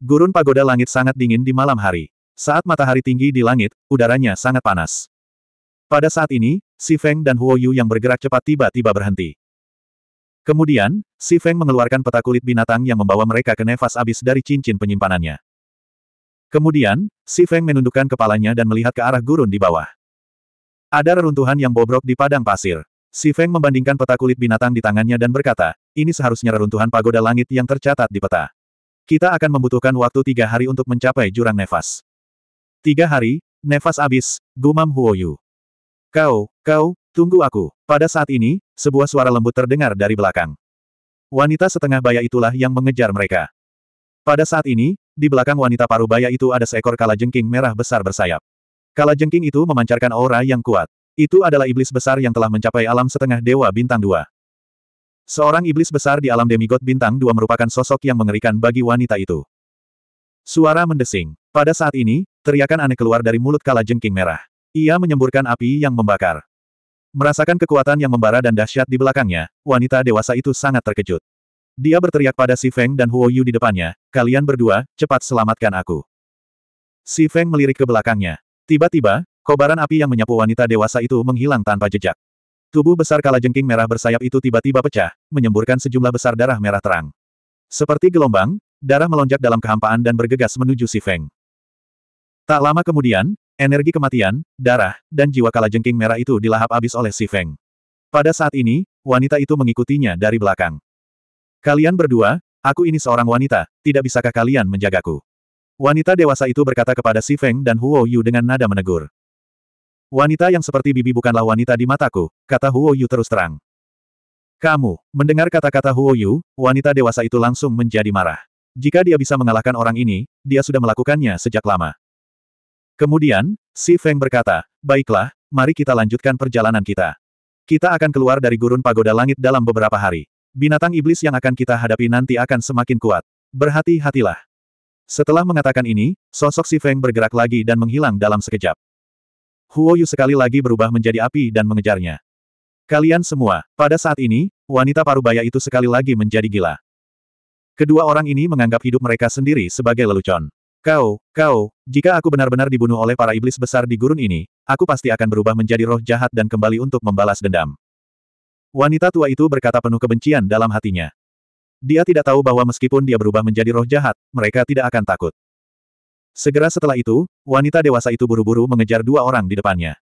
Gurun pagoda langit sangat dingin di malam hari. Saat matahari tinggi di langit, udaranya sangat panas. Pada saat ini, Si Feng dan Huo Yu yang bergerak cepat tiba-tiba berhenti. Kemudian, Si Feng mengeluarkan peta kulit binatang yang membawa mereka ke nefas abis dari cincin penyimpanannya. Kemudian, Si Feng menundukkan kepalanya dan melihat ke arah gurun di bawah. Ada reruntuhan yang bobrok di padang pasir. Si Feng membandingkan peta kulit binatang di tangannya dan berkata, ini seharusnya reruntuhan pagoda langit yang tercatat di peta. Kita akan membutuhkan waktu tiga hari untuk mencapai jurang nefas. Tiga hari, nefas abis, gumam Huoyu. Kau, kau, tunggu aku. Pada saat ini, sebuah suara lembut terdengar dari belakang. Wanita setengah baya itulah yang mengejar mereka. Pada saat ini, di belakang wanita paruh baya itu ada seekor kalajengking merah besar bersayap. Kalajengking itu memancarkan aura yang kuat. Itu adalah iblis besar yang telah mencapai alam setengah dewa bintang dua. Seorang iblis besar di alam demigod bintang dua merupakan sosok yang mengerikan bagi wanita itu. Suara mendesing. Pada saat ini, teriakan aneh keluar dari mulut kala jengking merah. Ia menyemburkan api yang membakar. Merasakan kekuatan yang membara dan dahsyat di belakangnya, wanita dewasa itu sangat terkejut. Dia berteriak pada Si Feng dan Huo Yu di depannya, kalian berdua, cepat selamatkan aku. Si Feng melirik ke belakangnya. Tiba-tiba, kobaran api yang menyapu wanita dewasa itu menghilang tanpa jejak. Tubuh besar jengking merah bersayap itu tiba-tiba pecah, menyemburkan sejumlah besar darah merah terang. Seperti gelombang, darah melonjak dalam kehampaan dan bergegas menuju si Feng. Tak lama kemudian, energi kematian, darah, dan jiwa jengking merah itu dilahap habis oleh si Feng. Pada saat ini, wanita itu mengikutinya dari belakang. Kalian berdua, aku ini seorang wanita, tidak bisakah kalian menjagaku? Wanita dewasa itu berkata kepada si Feng dan Huo Yu dengan nada menegur. Wanita yang seperti bibi bukanlah wanita di mataku, kata Huo Yu terus terang. Kamu, mendengar kata-kata Huo Yu, wanita dewasa itu langsung menjadi marah. Jika dia bisa mengalahkan orang ini, dia sudah melakukannya sejak lama. Kemudian, Si Feng berkata, baiklah, mari kita lanjutkan perjalanan kita. Kita akan keluar dari gurun pagoda langit dalam beberapa hari. Binatang iblis yang akan kita hadapi nanti akan semakin kuat. Berhati-hatilah. Setelah mengatakan ini, sosok Si Feng bergerak lagi dan menghilang dalam sekejap. Huoyu sekali lagi berubah menjadi api dan mengejarnya. Kalian semua, pada saat ini, wanita parubaya itu sekali lagi menjadi gila. Kedua orang ini menganggap hidup mereka sendiri sebagai lelucon. Kau, kau, jika aku benar-benar dibunuh oleh para iblis besar di gurun ini, aku pasti akan berubah menjadi roh jahat dan kembali untuk membalas dendam. Wanita tua itu berkata penuh kebencian dalam hatinya. Dia tidak tahu bahwa meskipun dia berubah menjadi roh jahat, mereka tidak akan takut. Segera setelah itu, wanita dewasa itu buru-buru mengejar dua orang di depannya.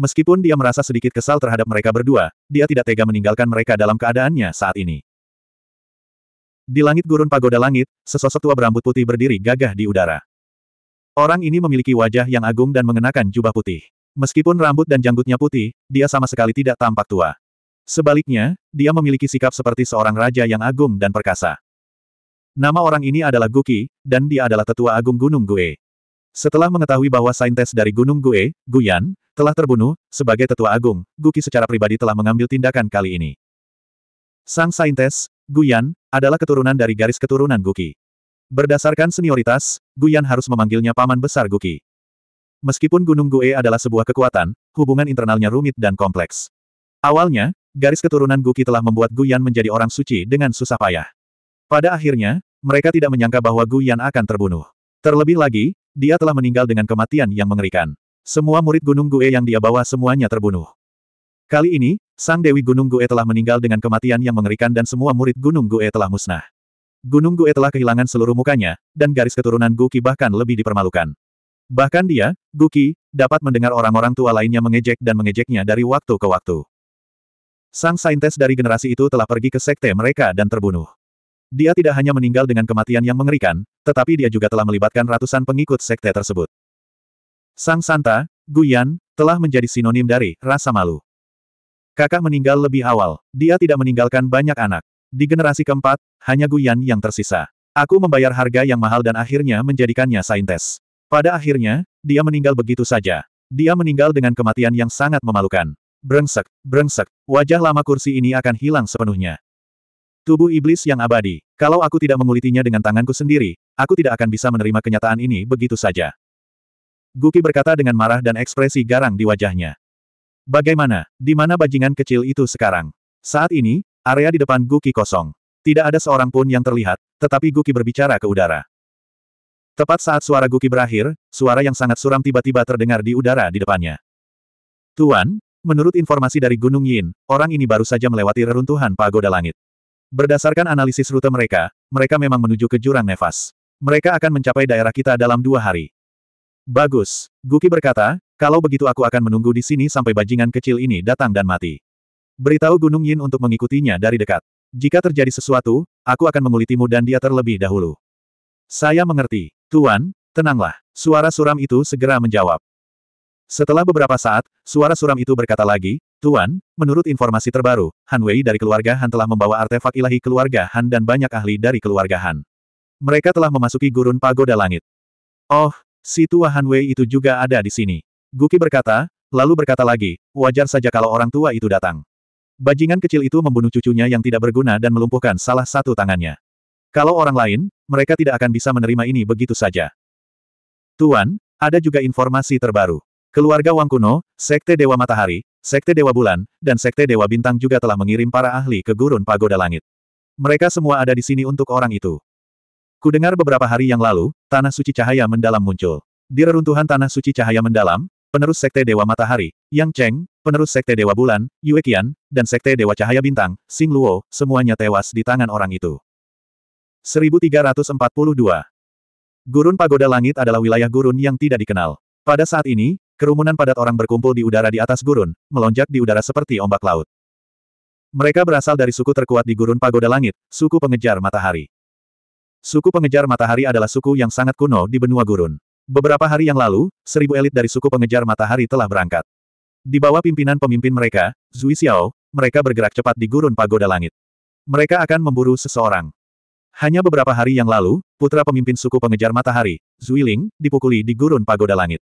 Meskipun dia merasa sedikit kesal terhadap mereka berdua, dia tidak tega meninggalkan mereka dalam keadaannya saat ini. Di langit gurun pagoda langit, sesosok tua berambut putih berdiri gagah di udara. Orang ini memiliki wajah yang agung dan mengenakan jubah putih. Meskipun rambut dan janggutnya putih, dia sama sekali tidak tampak tua. Sebaliknya, dia memiliki sikap seperti seorang raja yang agung dan perkasa. Nama orang ini adalah Guki, dan dia adalah tetua agung Gunung Gue. Setelah mengetahui bahwa saintes dari Gunung Gue, Guyan, telah terbunuh, sebagai tetua agung, Guki secara pribadi telah mengambil tindakan kali ini. Sang saintes, Guyan, adalah keturunan dari garis keturunan Guki. Berdasarkan senioritas, Guyan harus memanggilnya paman besar Guki. Meskipun Gunung Gue adalah sebuah kekuatan, hubungan internalnya rumit dan kompleks. Awalnya, garis keturunan Guki telah membuat Guyan menjadi orang suci dengan susah payah. Pada akhirnya, mereka tidak menyangka bahwa Gu Yan akan terbunuh. Terlebih lagi, dia telah meninggal dengan kematian yang mengerikan. Semua murid Gunung Gue yang dia bawa semuanya terbunuh. Kali ini, Sang Dewi Gunung Gue telah meninggal dengan kematian yang mengerikan dan semua murid Gunung Gue telah musnah. Gunung Gue telah kehilangan seluruh mukanya, dan garis keturunan Guki bahkan lebih dipermalukan. Bahkan dia, Guki, dapat mendengar orang-orang tua lainnya mengejek dan mengejeknya dari waktu ke waktu. Sang saintes dari generasi itu telah pergi ke sekte mereka dan terbunuh. Dia tidak hanya meninggal dengan kematian yang mengerikan, tetapi dia juga telah melibatkan ratusan pengikut sekte tersebut. Sang Santa, Guyan, telah menjadi sinonim dari rasa malu. Kakak meninggal lebih awal, dia tidak meninggalkan banyak anak. Di generasi keempat, hanya Guyan yang tersisa. Aku membayar harga yang mahal dan akhirnya menjadikannya saintes. Pada akhirnya, dia meninggal begitu saja. Dia meninggal dengan kematian yang sangat memalukan. Brengsek, brengsek, wajah lama kursi ini akan hilang sepenuhnya. Tubuh iblis yang abadi. Kalau aku tidak mengulitinya dengan tanganku sendiri, aku tidak akan bisa menerima kenyataan ini begitu saja. Guki berkata dengan marah dan ekspresi garang di wajahnya. Bagaimana, di mana bajingan kecil itu sekarang? Saat ini, area di depan Guki kosong. Tidak ada seorang pun yang terlihat, tetapi Guki berbicara ke udara. Tepat saat suara Guki berakhir, suara yang sangat suram tiba-tiba terdengar di udara di depannya. Tuan, menurut informasi dari Gunung Yin, orang ini baru saja melewati reruntuhan pagoda langit. Berdasarkan analisis rute mereka, mereka memang menuju ke jurang nefas. Mereka akan mencapai daerah kita dalam dua hari. Bagus. Guki berkata, kalau begitu aku akan menunggu di sini sampai bajingan kecil ini datang dan mati. Beritahu Gunung Yin untuk mengikutinya dari dekat. Jika terjadi sesuatu, aku akan mengulitimu dan dia terlebih dahulu. Saya mengerti. Tuan, tenanglah. Suara suram itu segera menjawab. Setelah beberapa saat, suara suram itu berkata lagi, Tuan, menurut informasi terbaru, Han Wei dari keluarga Han telah membawa artefak ilahi keluarga Han dan banyak ahli dari keluarga Han. Mereka telah memasuki gurun pagoda langit. Oh, si tua Han Wei itu juga ada di sini. Guki berkata, lalu berkata lagi, wajar saja kalau orang tua itu datang. Bajingan kecil itu membunuh cucunya yang tidak berguna dan melumpuhkan salah satu tangannya. Kalau orang lain, mereka tidak akan bisa menerima ini begitu saja. Tuan, ada juga informasi terbaru. Keluarga Wang Kuno, Sekte Dewa Matahari, Sekte Dewa Bulan, dan Sekte Dewa Bintang juga telah mengirim para ahli ke gurun pagoda langit. Mereka semua ada di sini untuk orang itu. Kudengar beberapa hari yang lalu, Tanah Suci Cahaya Mendalam muncul. Di reruntuhan Tanah Suci Cahaya Mendalam, penerus Sekte Dewa Matahari, Yang Cheng, penerus Sekte Dewa Bulan, Yue Qian, dan Sekte Dewa Cahaya Bintang, Sing Luo, semuanya tewas di tangan orang itu. 1342 Gurun Pagoda Langit adalah wilayah gurun yang tidak dikenal. Pada saat ini, Kerumunan padat orang berkumpul di udara di atas gurun, melonjak di udara seperti ombak laut. Mereka berasal dari suku terkuat di gurun pagoda langit, suku pengejar matahari. Suku pengejar matahari adalah suku yang sangat kuno di benua gurun. Beberapa hari yang lalu, seribu elit dari suku pengejar matahari telah berangkat. Di bawah pimpinan pemimpin mereka, Zui Xiao, mereka bergerak cepat di gurun pagoda langit. Mereka akan memburu seseorang. Hanya beberapa hari yang lalu, putra pemimpin suku pengejar matahari, Zui Ling, dipukuli di gurun pagoda langit.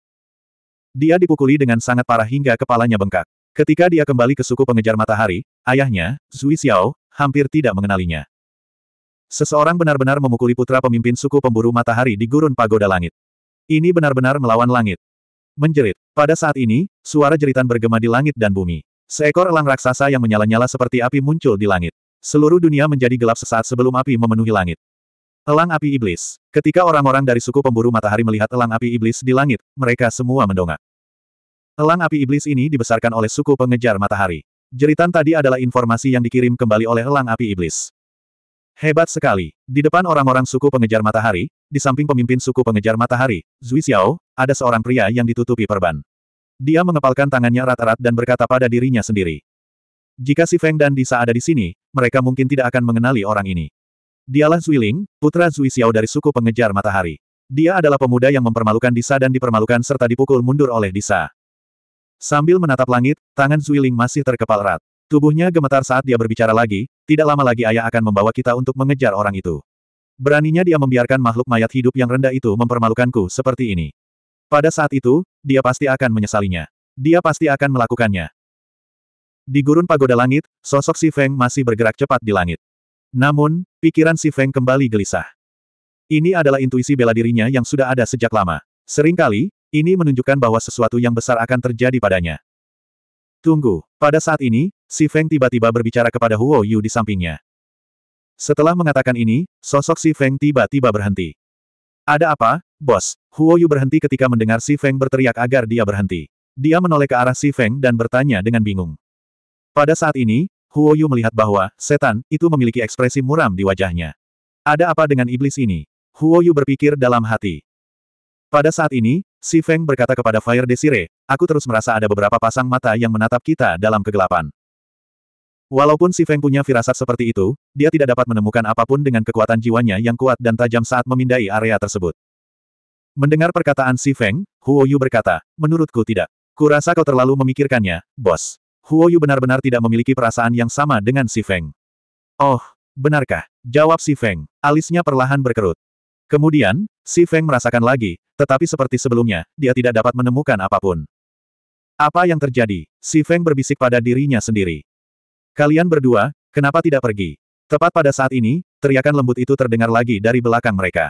Dia dipukuli dengan sangat parah hingga kepalanya bengkak. Ketika dia kembali ke suku pengejar matahari, ayahnya, Zui Xiao, hampir tidak mengenalinya. Seseorang benar-benar memukuli putra pemimpin suku pemburu matahari di gurun pagoda langit. Ini benar-benar melawan langit. Menjerit. Pada saat ini, suara jeritan bergema di langit dan bumi. Seekor elang raksasa yang menyala-nyala seperti api muncul di langit. Seluruh dunia menjadi gelap sesaat sebelum api memenuhi langit. Elang api iblis. Ketika orang-orang dari suku pemburu matahari melihat elang api iblis di langit, mereka semua mendongak. Elang api iblis ini dibesarkan oleh suku pengejar matahari. Jeritan tadi adalah informasi yang dikirim kembali oleh elang api iblis. Hebat sekali. Di depan orang-orang suku pengejar matahari, di samping pemimpin suku pengejar matahari, Zui Xiao, ada seorang pria yang ditutupi perban. Dia mengepalkan tangannya rat-rat dan berkata pada dirinya sendiri. Jika si Feng dan Disa ada di sini, mereka mungkin tidak akan mengenali orang ini. Dialah Ling, putra Zui Xiao dari suku pengejar matahari. Dia adalah pemuda yang mempermalukan Disa dan dipermalukan serta dipukul mundur oleh Disa. Sambil menatap langit, tangan Ling masih terkepal erat. Tubuhnya gemetar saat dia berbicara lagi, tidak lama lagi ayah akan membawa kita untuk mengejar orang itu. Beraninya dia membiarkan makhluk mayat hidup yang rendah itu mempermalukanku seperti ini. Pada saat itu, dia pasti akan menyesalinya. Dia pasti akan melakukannya. Di gurun pagoda langit, sosok Si Feng masih bergerak cepat di langit. Namun, pikiran si Feng kembali gelisah. Ini adalah intuisi bela dirinya yang sudah ada sejak lama. Seringkali, ini menunjukkan bahwa sesuatu yang besar akan terjadi padanya. Tunggu, pada saat ini, si Feng tiba-tiba berbicara kepada Huo Yu di sampingnya. Setelah mengatakan ini, sosok si Feng tiba-tiba berhenti. Ada apa, bos? Huo Yu berhenti ketika mendengar si Feng berteriak agar dia berhenti. Dia menoleh ke arah si Feng dan bertanya dengan bingung. Pada saat ini, Huoyu melihat bahwa, setan, itu memiliki ekspresi muram di wajahnya. Ada apa dengan iblis ini? Huoyu berpikir dalam hati. Pada saat ini, Si Feng berkata kepada Fire Desire, aku terus merasa ada beberapa pasang mata yang menatap kita dalam kegelapan. Walaupun Si Feng punya firasat seperti itu, dia tidak dapat menemukan apapun dengan kekuatan jiwanya yang kuat dan tajam saat memindai area tersebut. Mendengar perkataan Si Feng, Huoyu berkata, menurutku tidak. Kurasa kau terlalu memikirkannya, bos. Huoyu benar-benar tidak memiliki perasaan yang sama dengan Si Feng. Oh, benarkah? Jawab Si Feng, alisnya perlahan berkerut. Kemudian, Si Feng merasakan lagi, tetapi seperti sebelumnya, dia tidak dapat menemukan apapun. Apa yang terjadi? Si Feng berbisik pada dirinya sendiri. Kalian berdua, kenapa tidak pergi? Tepat pada saat ini, teriakan lembut itu terdengar lagi dari belakang mereka.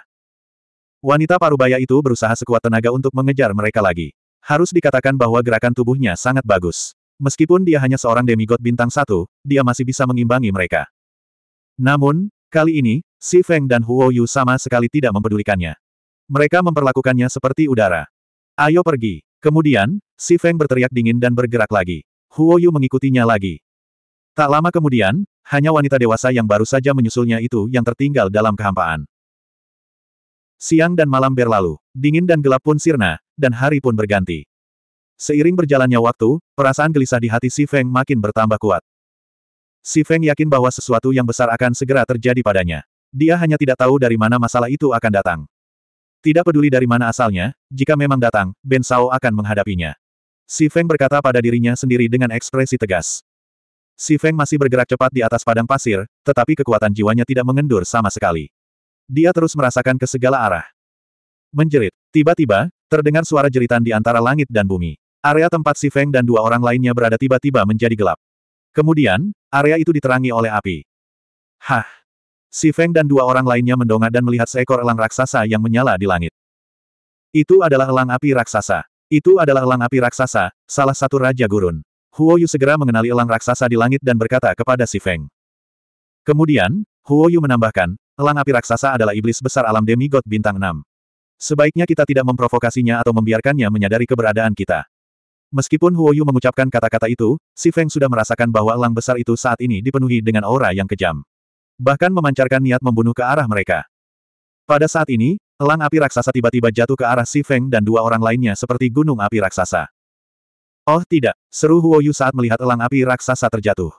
Wanita parubaya itu berusaha sekuat tenaga untuk mengejar mereka lagi. Harus dikatakan bahwa gerakan tubuhnya sangat bagus. Meskipun dia hanya seorang demigod bintang satu, dia masih bisa mengimbangi mereka. Namun, kali ini, Si Feng dan Huo Yu sama sekali tidak mempedulikannya. Mereka memperlakukannya seperti udara. Ayo pergi. Kemudian, Si Feng berteriak dingin dan bergerak lagi. Huo Yu mengikutinya lagi. Tak lama kemudian, hanya wanita dewasa yang baru saja menyusulnya itu yang tertinggal dalam kehampaan. Siang dan malam berlalu, dingin dan gelap pun sirna, dan hari pun berganti. Seiring berjalannya waktu, perasaan gelisah di hati Si Feng makin bertambah kuat. Si Feng yakin bahwa sesuatu yang besar akan segera terjadi padanya. Dia hanya tidak tahu dari mana masalah itu akan datang. Tidak peduli dari mana asalnya, jika memang datang, Ben Sao akan menghadapinya. Si Feng berkata pada dirinya sendiri dengan ekspresi tegas. Si Feng masih bergerak cepat di atas padang pasir, tetapi kekuatan jiwanya tidak mengendur sama sekali. Dia terus merasakan ke segala arah. Menjerit. Tiba-tiba, terdengar suara jeritan di antara langit dan bumi. Area tempat Si Feng dan dua orang lainnya berada tiba-tiba menjadi gelap. Kemudian, area itu diterangi oleh api. Hah! Si Feng dan dua orang lainnya mendongak dan melihat seekor elang raksasa yang menyala di langit. Itu adalah elang api raksasa. Itu adalah elang api raksasa, salah satu Raja Gurun. Huo Yu segera mengenali elang raksasa di langit dan berkata kepada Si Feng. Kemudian, Huo Yu menambahkan, elang api raksasa adalah iblis besar alam demigod bintang 6. Sebaiknya kita tidak memprovokasinya atau membiarkannya menyadari keberadaan kita. Meskipun Huo Yu mengucapkan kata-kata itu, Si Feng sudah merasakan bahwa elang besar itu saat ini dipenuhi dengan aura yang kejam. Bahkan memancarkan niat membunuh ke arah mereka. Pada saat ini, elang api raksasa tiba-tiba jatuh ke arah Si Feng dan dua orang lainnya seperti gunung api raksasa. Oh tidak, seru Huo Yu saat melihat elang api raksasa terjatuh.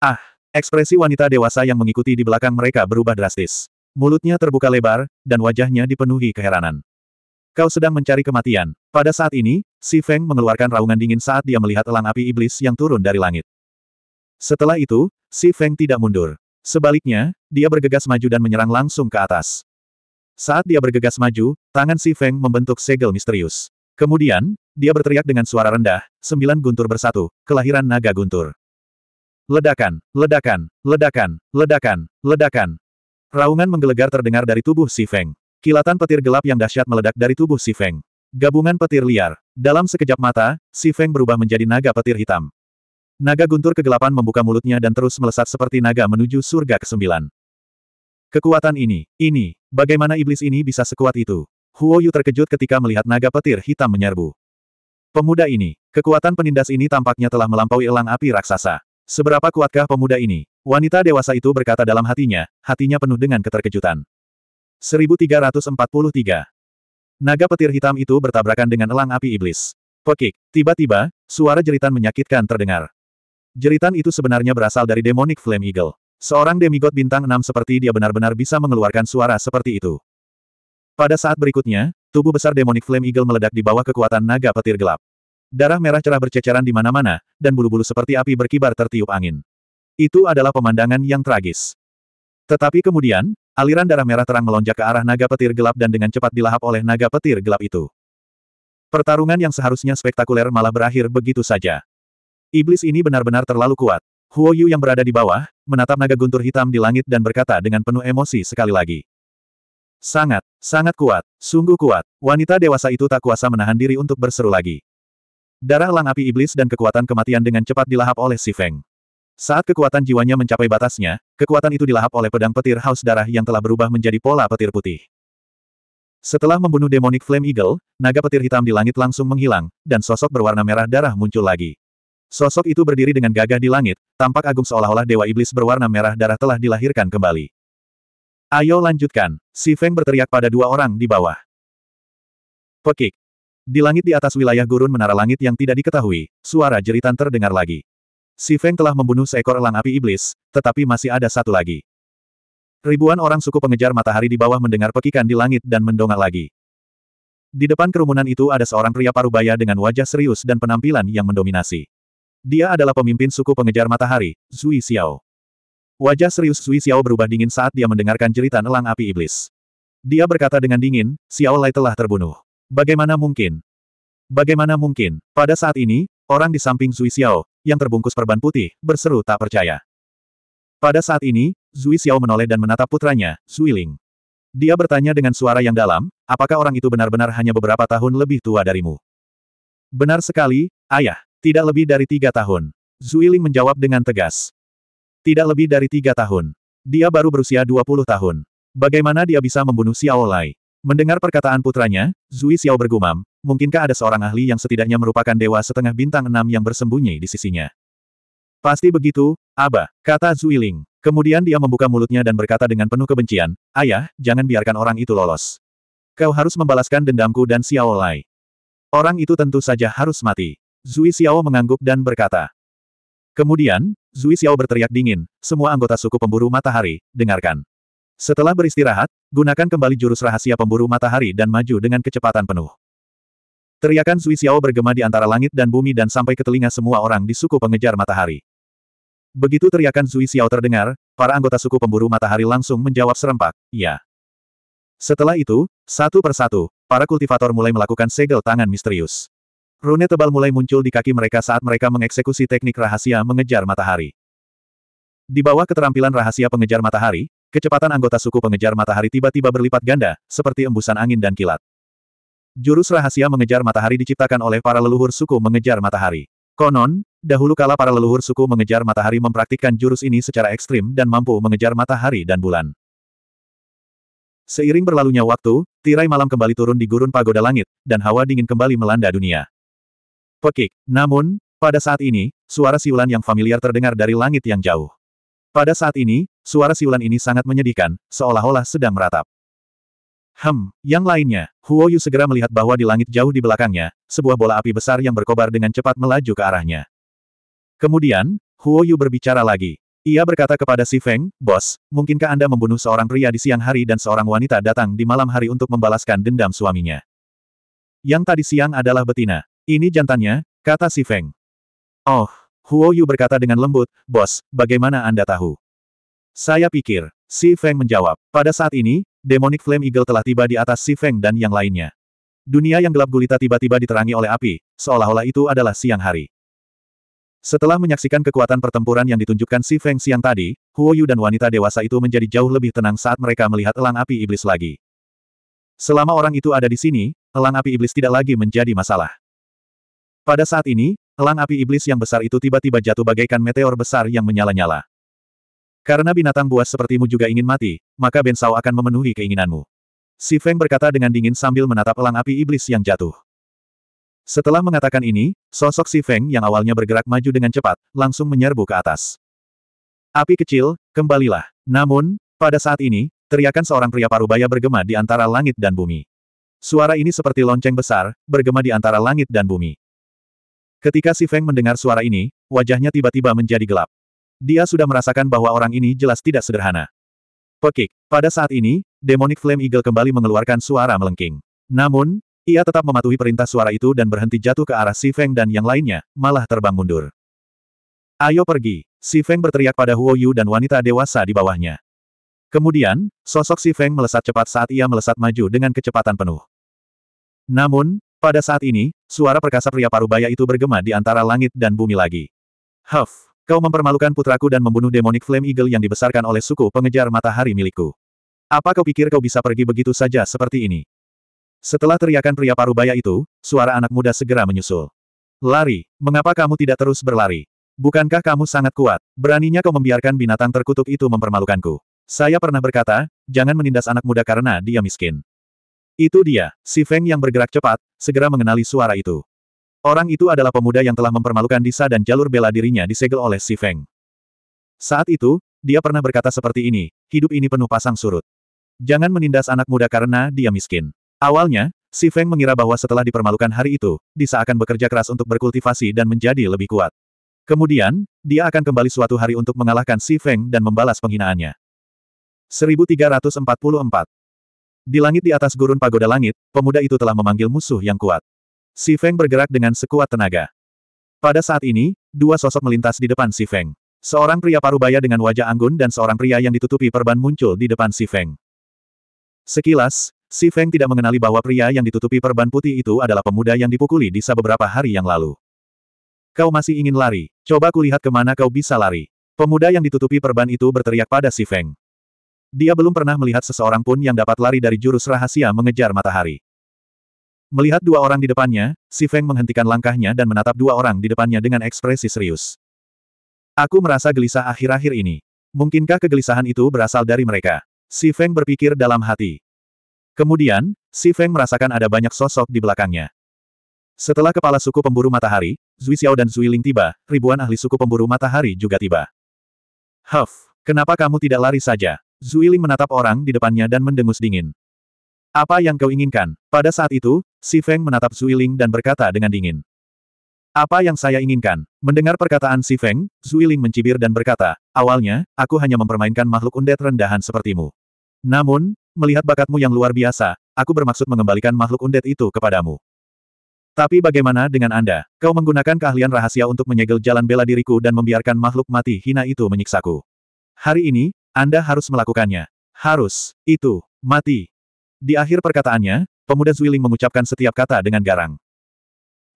Ah, ekspresi wanita dewasa yang mengikuti di belakang mereka berubah drastis. Mulutnya terbuka lebar, dan wajahnya dipenuhi keheranan. Kau sedang mencari kematian, pada saat ini, Si Feng mengeluarkan raungan dingin saat dia melihat elang api iblis yang turun dari langit. Setelah itu, Si Feng tidak mundur. Sebaliknya, dia bergegas maju dan menyerang langsung ke atas. Saat dia bergegas maju, tangan Si Feng membentuk segel misterius. Kemudian, dia berteriak dengan suara rendah, sembilan guntur bersatu, kelahiran naga guntur. Ledakan, ledakan, ledakan, ledakan, ledakan. Raungan menggelegar terdengar dari tubuh Si Feng. Kilatan petir gelap yang dahsyat meledak dari tubuh Si Feng. Gabungan petir liar. Dalam sekejap mata, Si Feng berubah menjadi naga petir hitam. Naga guntur kegelapan membuka mulutnya dan terus melesat seperti naga menuju surga kesembilan. Kekuatan ini, ini, bagaimana iblis ini bisa sekuat itu? Huo Yu terkejut ketika melihat naga petir hitam menyerbu. Pemuda ini, kekuatan penindas ini tampaknya telah melampaui elang api raksasa. Seberapa kuatkah pemuda ini? Wanita dewasa itu berkata dalam hatinya, hatinya penuh dengan keterkejutan. 1343 Naga petir hitam itu bertabrakan dengan elang api iblis. Pekik, tiba-tiba, suara jeritan menyakitkan terdengar. Jeritan itu sebenarnya berasal dari demonic flame eagle. Seorang demigod bintang enam seperti dia benar-benar bisa mengeluarkan suara seperti itu. Pada saat berikutnya, tubuh besar demonic flame eagle meledak di bawah kekuatan naga petir gelap. Darah merah cerah berceceran di mana-mana, dan bulu-bulu seperti api berkibar tertiup angin. Itu adalah pemandangan yang tragis. Tetapi kemudian, aliran darah merah terang melonjak ke arah naga petir gelap dan dengan cepat dilahap oleh naga petir gelap itu. Pertarungan yang seharusnya spektakuler malah berakhir begitu saja. Iblis ini benar-benar terlalu kuat. Huo Yu yang berada di bawah, menatap naga guntur hitam di langit dan berkata dengan penuh emosi sekali lagi. Sangat, sangat kuat, sungguh kuat. Wanita dewasa itu tak kuasa menahan diri untuk berseru lagi. Darah lang api iblis dan kekuatan kematian dengan cepat dilahap oleh Si Feng. Saat kekuatan jiwanya mencapai batasnya, kekuatan itu dilahap oleh pedang petir haus darah yang telah berubah menjadi pola petir putih. Setelah membunuh demonic flame eagle, naga petir hitam di langit langsung menghilang, dan sosok berwarna merah darah muncul lagi. Sosok itu berdiri dengan gagah di langit, tampak agung seolah-olah dewa iblis berwarna merah darah telah dilahirkan kembali. Ayo lanjutkan, si Feng berteriak pada dua orang di bawah. Pekik. Di langit di atas wilayah gurun menara langit yang tidak diketahui, suara jeritan terdengar lagi. Si Feng telah membunuh seekor elang api iblis, tetapi masih ada satu lagi. Ribuan orang suku pengejar matahari di bawah mendengar pekikan di langit dan mendongak lagi. Di depan kerumunan itu ada seorang pria parubaya dengan wajah serius dan penampilan yang mendominasi. Dia adalah pemimpin suku pengejar matahari, Zui Xiao. Wajah serius Zui Xiao berubah dingin saat dia mendengarkan jeritan elang api iblis. Dia berkata dengan dingin, Xiao Lai telah terbunuh. Bagaimana mungkin? Bagaimana mungkin? Pada saat ini, orang di samping Zui Xiao, yang terbungkus perban putih, berseru tak percaya. Pada saat ini, Zui Xiao menoleh dan menatap putranya, Zui Ling. Dia bertanya dengan suara yang dalam, apakah orang itu benar-benar hanya beberapa tahun lebih tua darimu? Benar sekali, ayah, tidak lebih dari tiga tahun. Zui Ling menjawab dengan tegas. Tidak lebih dari tiga tahun. Dia baru berusia 20 tahun. Bagaimana dia bisa membunuh Xiao Lai? Mendengar perkataan putranya, Zui Xiao bergumam, mungkinkah ada seorang ahli yang setidaknya merupakan dewa setengah bintang enam yang bersembunyi di sisinya? Pasti begitu, Aba, kata Zuiling. Kemudian dia membuka mulutnya dan berkata dengan penuh kebencian, Ayah, jangan biarkan orang itu lolos. Kau harus membalaskan dendamku dan Xiao Lai. Orang itu tentu saja harus mati. Zui Xiao mengangguk dan berkata. Kemudian, Zui Xiao berteriak dingin, semua anggota suku pemburu matahari, dengarkan. Setelah beristirahat, gunakan kembali jurus rahasia pemburu matahari dan maju dengan kecepatan penuh. Teriakan Sui Xiao bergema di antara langit dan bumi dan sampai ke telinga semua orang di suku pengejar matahari. Begitu teriakan Sui Xiao terdengar, para anggota suku pemburu matahari langsung menjawab serempak, ya. Setelah itu, satu persatu, para kultivator mulai melakukan segel tangan misterius. Rune tebal mulai muncul di kaki mereka saat mereka mengeksekusi teknik rahasia mengejar matahari. Di bawah keterampilan rahasia pengejar matahari, kecepatan anggota suku pengejar matahari tiba-tiba berlipat ganda, seperti embusan angin dan kilat. Jurus rahasia mengejar matahari diciptakan oleh para leluhur suku mengejar matahari. Konon, dahulu kala para leluhur suku mengejar matahari mempraktikkan jurus ini secara ekstrim dan mampu mengejar matahari dan bulan. Seiring berlalunya waktu, tirai malam kembali turun di gurun pagoda langit, dan hawa dingin kembali melanda dunia. Pekik, namun, pada saat ini, suara siulan yang familiar terdengar dari langit yang jauh. Pada saat ini, suara siulan ini sangat menyedihkan, seolah-olah sedang meratap. Hem, yang lainnya, Huo Yu segera melihat bahwa di langit jauh di belakangnya, sebuah bola api besar yang berkobar dengan cepat melaju ke arahnya. Kemudian, Huo Yu berbicara lagi. Ia berkata kepada Si Feng, Bos, mungkinkah Anda membunuh seorang pria di siang hari dan seorang wanita datang di malam hari untuk membalaskan dendam suaminya? Yang tadi siang adalah betina. Ini jantannya, kata Si Feng. Oh, Huo Yu berkata dengan lembut, Bos, bagaimana Anda tahu? Saya pikir, Si Feng menjawab, pada saat ini, Demonic Flame Eagle telah tiba di atas Si Feng dan yang lainnya. Dunia yang gelap gulita tiba-tiba diterangi oleh api, seolah-olah itu adalah siang hari. Setelah menyaksikan kekuatan pertempuran yang ditunjukkan Si Feng siang tadi, Huo Yu dan wanita dewasa itu menjadi jauh lebih tenang saat mereka melihat elang api iblis lagi. Selama orang itu ada di sini, elang api iblis tidak lagi menjadi masalah. Pada saat ini, elang api iblis yang besar itu tiba-tiba jatuh bagaikan meteor besar yang menyala-nyala. Karena binatang buas sepertimu juga ingin mati, maka Ben akan memenuhi keinginanmu. Si Feng berkata dengan dingin sambil menatap elang api iblis yang jatuh. Setelah mengatakan ini, sosok Si Feng yang awalnya bergerak maju dengan cepat, langsung menyerbu ke atas. Api kecil, kembalilah. Namun, pada saat ini, teriakan seorang pria parubaya bergema di antara langit dan bumi. Suara ini seperti lonceng besar, bergema di antara langit dan bumi. Ketika Si Feng mendengar suara ini, wajahnya tiba-tiba menjadi gelap. Dia sudah merasakan bahwa orang ini jelas tidak sederhana. Pekik. Pada saat ini, Demonic Flame Eagle kembali mengeluarkan suara melengking. Namun, ia tetap mematuhi perintah suara itu dan berhenti jatuh ke arah Si Feng dan yang lainnya, malah terbang mundur. Ayo pergi, Si Feng berteriak pada Huo Yu dan wanita dewasa di bawahnya. Kemudian, sosok Si Feng melesat cepat saat ia melesat maju dengan kecepatan penuh. Namun, pada saat ini, suara perkasa pria parubaya itu bergema di antara langit dan bumi lagi. Huff! Kau mempermalukan putraku dan membunuh demonic flame eagle yang dibesarkan oleh suku pengejar matahari milikku. Apa kau pikir kau bisa pergi begitu saja seperti ini? Setelah teriakan pria parubaya itu, suara anak muda segera menyusul. Lari, mengapa kamu tidak terus berlari? Bukankah kamu sangat kuat? Beraninya kau membiarkan binatang terkutuk itu mempermalukanku. Saya pernah berkata, jangan menindas anak muda karena dia miskin. Itu dia, si Feng yang bergerak cepat, segera mengenali suara itu. Orang itu adalah pemuda yang telah mempermalukan Disa dan jalur bela dirinya disegel oleh Si Feng. Saat itu, dia pernah berkata seperti ini, hidup ini penuh pasang surut. Jangan menindas anak muda karena dia miskin. Awalnya, Si Feng mengira bahwa setelah dipermalukan hari itu, Disa akan bekerja keras untuk berkultivasi dan menjadi lebih kuat. Kemudian, dia akan kembali suatu hari untuk mengalahkan Si Feng dan membalas penghinaannya. 1344 Di langit di atas gurun pagoda langit, pemuda itu telah memanggil musuh yang kuat. Si Feng bergerak dengan sekuat tenaga. Pada saat ini, dua sosok melintas di depan Si Feng. Seorang pria parubaya dengan wajah anggun dan seorang pria yang ditutupi perban muncul di depan Si Feng. Sekilas, Si Feng tidak mengenali bahwa pria yang ditutupi perban putih itu adalah pemuda yang dipukuli di beberapa hari yang lalu. Kau masih ingin lari, coba kulihat kemana kau bisa lari. Pemuda yang ditutupi perban itu berteriak pada Si Feng. Dia belum pernah melihat seseorang pun yang dapat lari dari jurus rahasia mengejar matahari. Melihat dua orang di depannya, Si Feng menghentikan langkahnya dan menatap dua orang di depannya dengan ekspresi serius. Aku merasa gelisah akhir-akhir ini. Mungkinkah kegelisahan itu berasal dari mereka? Si Feng berpikir dalam hati. Kemudian, Si Feng merasakan ada banyak sosok di belakangnya. Setelah kepala suku pemburu matahari, Zui Xiao dan Zui Ling tiba, ribuan ahli suku pemburu matahari juga tiba. Huff, kenapa kamu tidak lari saja? Zui Ling menatap orang di depannya dan mendengus dingin. Apa yang kau inginkan? Pada saat itu, Si Feng menatap Zui Ling dan berkata dengan dingin. Apa yang saya inginkan? Mendengar perkataan Si Feng, Zui Ling mencibir dan berkata, awalnya, aku hanya mempermainkan makhluk undet rendahan sepertimu. Namun, melihat bakatmu yang luar biasa, aku bermaksud mengembalikan makhluk undet itu kepadamu. Tapi bagaimana dengan Anda? Kau menggunakan keahlian rahasia untuk menyegel jalan bela diriku dan membiarkan makhluk mati hina itu menyiksaku. Hari ini, Anda harus melakukannya. Harus, itu, mati. Di akhir perkataannya, pemuda Zwilling mengucapkan setiap kata dengan garang.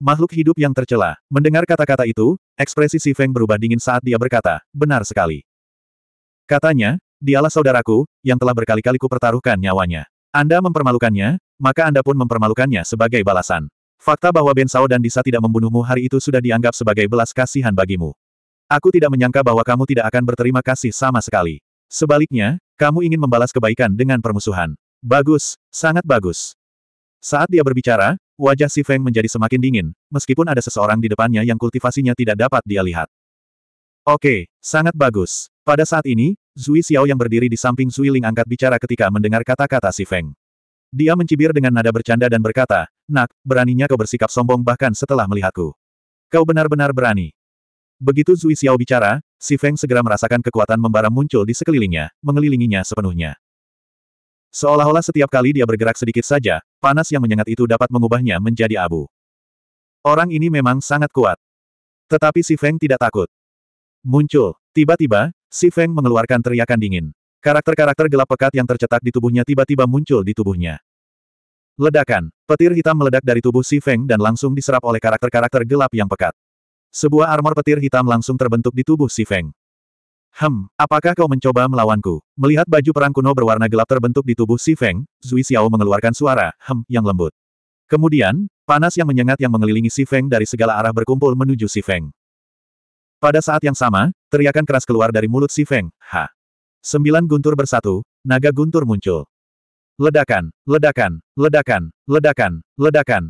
Makhluk hidup yang tercela. Mendengar kata-kata itu, ekspresi Si Feng berubah dingin saat dia berkata, benar sekali. Katanya, dialah saudaraku, yang telah berkali-kali pertaruhkan nyawanya. Anda mempermalukannya, maka Anda pun mempermalukannya sebagai balasan. Fakta bahwa Ben Sao dan Disa tidak membunuhmu hari itu sudah dianggap sebagai belas kasihan bagimu. Aku tidak menyangka bahwa kamu tidak akan berterima kasih sama sekali. Sebaliknya, kamu ingin membalas kebaikan dengan permusuhan. Bagus, sangat bagus. Saat dia berbicara, wajah Si Feng menjadi semakin dingin, meskipun ada seseorang di depannya yang kultivasinya tidak dapat dia lihat. Oke, sangat bagus. Pada saat ini, Zui Xiao yang berdiri di samping Zui Ling angkat bicara ketika mendengar kata-kata Si Feng. Dia mencibir dengan nada bercanda dan berkata, Nak, beraninya kau bersikap sombong bahkan setelah melihatku. Kau benar-benar berani. Begitu Zui Xiao bicara, Si Feng segera merasakan kekuatan membara muncul di sekelilingnya, mengelilinginya sepenuhnya. Seolah-olah setiap kali dia bergerak sedikit saja, panas yang menyengat itu dapat mengubahnya menjadi abu. Orang ini memang sangat kuat. Tetapi Si Feng tidak takut. Muncul. Tiba-tiba, Si Feng mengeluarkan teriakan dingin. Karakter-karakter gelap pekat yang tercetak di tubuhnya tiba-tiba muncul di tubuhnya. Ledakan. Petir hitam meledak dari tubuh Si Feng dan langsung diserap oleh karakter-karakter gelap yang pekat. Sebuah armor petir hitam langsung terbentuk di tubuh Si Feng. Hem, apakah kau mencoba melawanku? Melihat baju perang kuno berwarna gelap terbentuk di tubuh Si Feng, Zui Xiao mengeluarkan suara, hem, yang lembut. Kemudian, panas yang menyengat yang mengelilingi Si Feng dari segala arah berkumpul menuju Si Feng. Pada saat yang sama, teriakan keras keluar dari mulut Si Feng, ha. Sembilan guntur bersatu, naga guntur muncul. Ledakan, ledakan, ledakan, ledakan, ledakan.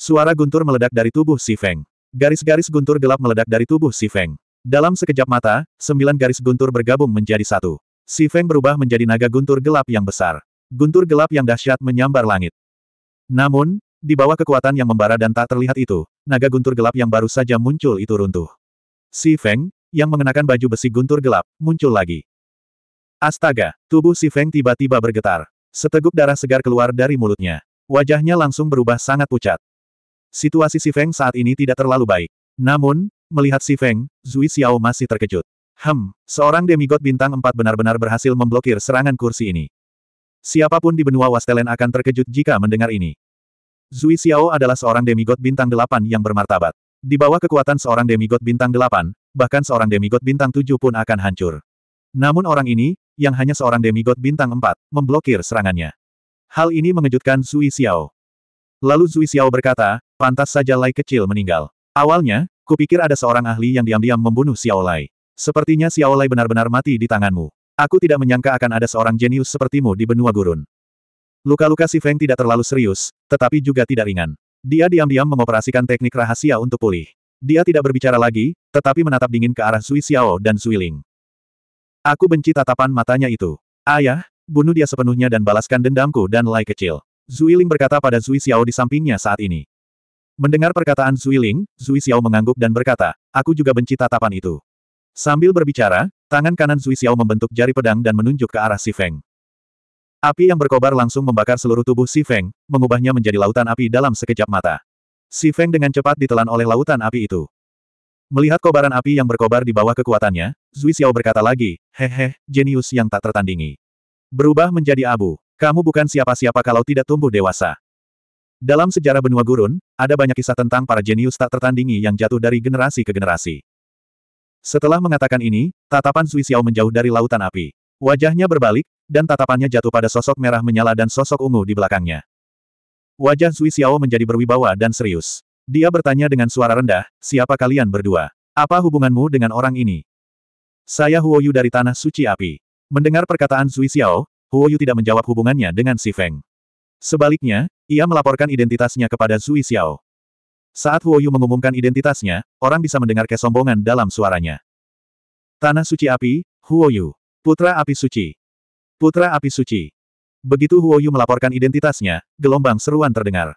Suara guntur meledak dari tubuh Si Feng. Garis-garis guntur gelap meledak dari tubuh Si Feng. Dalam sekejap mata, sembilan garis guntur bergabung menjadi satu. Si Feng berubah menjadi naga guntur gelap yang besar. Guntur gelap yang dahsyat menyambar langit. Namun, di bawah kekuatan yang membara dan tak terlihat itu, naga guntur gelap yang baru saja muncul itu runtuh. Si Feng, yang mengenakan baju besi guntur gelap, muncul lagi. Astaga, tubuh Si Feng tiba-tiba bergetar. Seteguk darah segar keluar dari mulutnya. Wajahnya langsung berubah sangat pucat. Situasi Si Feng saat ini tidak terlalu baik. Namun, Melihat si Feng, Zui Xiao masih terkejut. Hem, seorang demigod bintang empat benar-benar berhasil memblokir serangan kursi ini. Siapapun di benua Wastelen akan terkejut jika mendengar ini. Zui Xiao adalah seorang demigod bintang delapan yang bermartabat. Di bawah kekuatan seorang demigod bintang delapan, bahkan seorang demigod bintang tujuh pun akan hancur. Namun orang ini, yang hanya seorang demigod bintang empat, memblokir serangannya. Hal ini mengejutkan Zui Xiao. Lalu Zui Xiao berkata, pantas saja Lai kecil meninggal. Awalnya, Kupikir ada seorang ahli yang diam-diam membunuh Xiao Lei. Sepertinya Xiao Lei benar-benar mati di tanganmu. Aku tidak menyangka akan ada seorang jenius sepertimu di benua gurun. Luka-luka si Feng tidak terlalu serius, tetapi juga tidak ringan. Dia diam-diam mengoperasikan teknik rahasia untuk pulih. Dia tidak berbicara lagi, tetapi menatap dingin ke arah Zui Xiao dan Zui Ling. Aku benci tatapan matanya itu. Ayah, bunuh dia sepenuhnya dan balaskan dendamku dan Lai kecil. Zui Ling berkata pada Zui Xiao di sampingnya saat ini. Mendengar perkataan Zui Ling, Zui Xiao mengangguk dan berkata, aku juga benci tatapan itu. Sambil berbicara, tangan kanan Zui Xiao membentuk jari pedang dan menunjuk ke arah Si Feng. Api yang berkobar langsung membakar seluruh tubuh Si Feng, mengubahnya menjadi lautan api dalam sekejap mata. Si Feng dengan cepat ditelan oleh lautan api itu. Melihat kobaran api yang berkobar di bawah kekuatannya, Zui Xiao berkata lagi, hehe, jenius yang tak tertandingi. Berubah menjadi abu. Kamu bukan siapa-siapa kalau tidak tumbuh dewasa. Dalam sejarah benua gurun, ada banyak kisah tentang para jenius tak tertandingi yang jatuh dari generasi ke generasi. Setelah mengatakan ini, tatapan Sui Xiao menjauh dari lautan api. Wajahnya berbalik, dan tatapannya jatuh pada sosok merah menyala dan sosok ungu di belakangnya. Wajah Sui Xiao menjadi berwibawa dan serius. Dia bertanya dengan suara rendah, siapa kalian berdua? Apa hubunganmu dengan orang ini? Saya Huoyu dari Tanah Suci Api. Mendengar perkataan Sui Xiao, Huoyu tidak menjawab hubungannya dengan Si Feng. Sebaliknya, ia melaporkan identitasnya kepada Zui Xiao. Saat Huoyu mengumumkan identitasnya, orang bisa mendengar kesombongan dalam suaranya. Tanah Suci Api, Huoyu. Putra Api Suci. Putra Api Suci. Begitu Huoyu melaporkan identitasnya, gelombang seruan terdengar.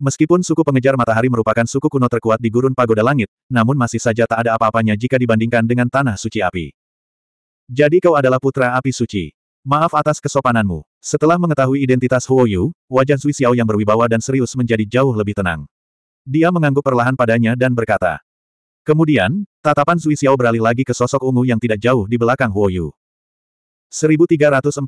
Meskipun suku pengejar matahari merupakan suku kuno terkuat di gurun pagoda langit, namun masih saja tak ada apa-apanya jika dibandingkan dengan tanah suci api. Jadi kau adalah putra api suci. Maaf atas kesopananmu. Setelah mengetahui identitas Huo Yu, wajah Zui Xiao yang berwibawa dan serius menjadi jauh lebih tenang. Dia mengangguk perlahan padanya dan berkata. Kemudian, tatapan Zui Xiao beralih lagi ke sosok ungu yang tidak jauh di belakang Huo Yu. 1345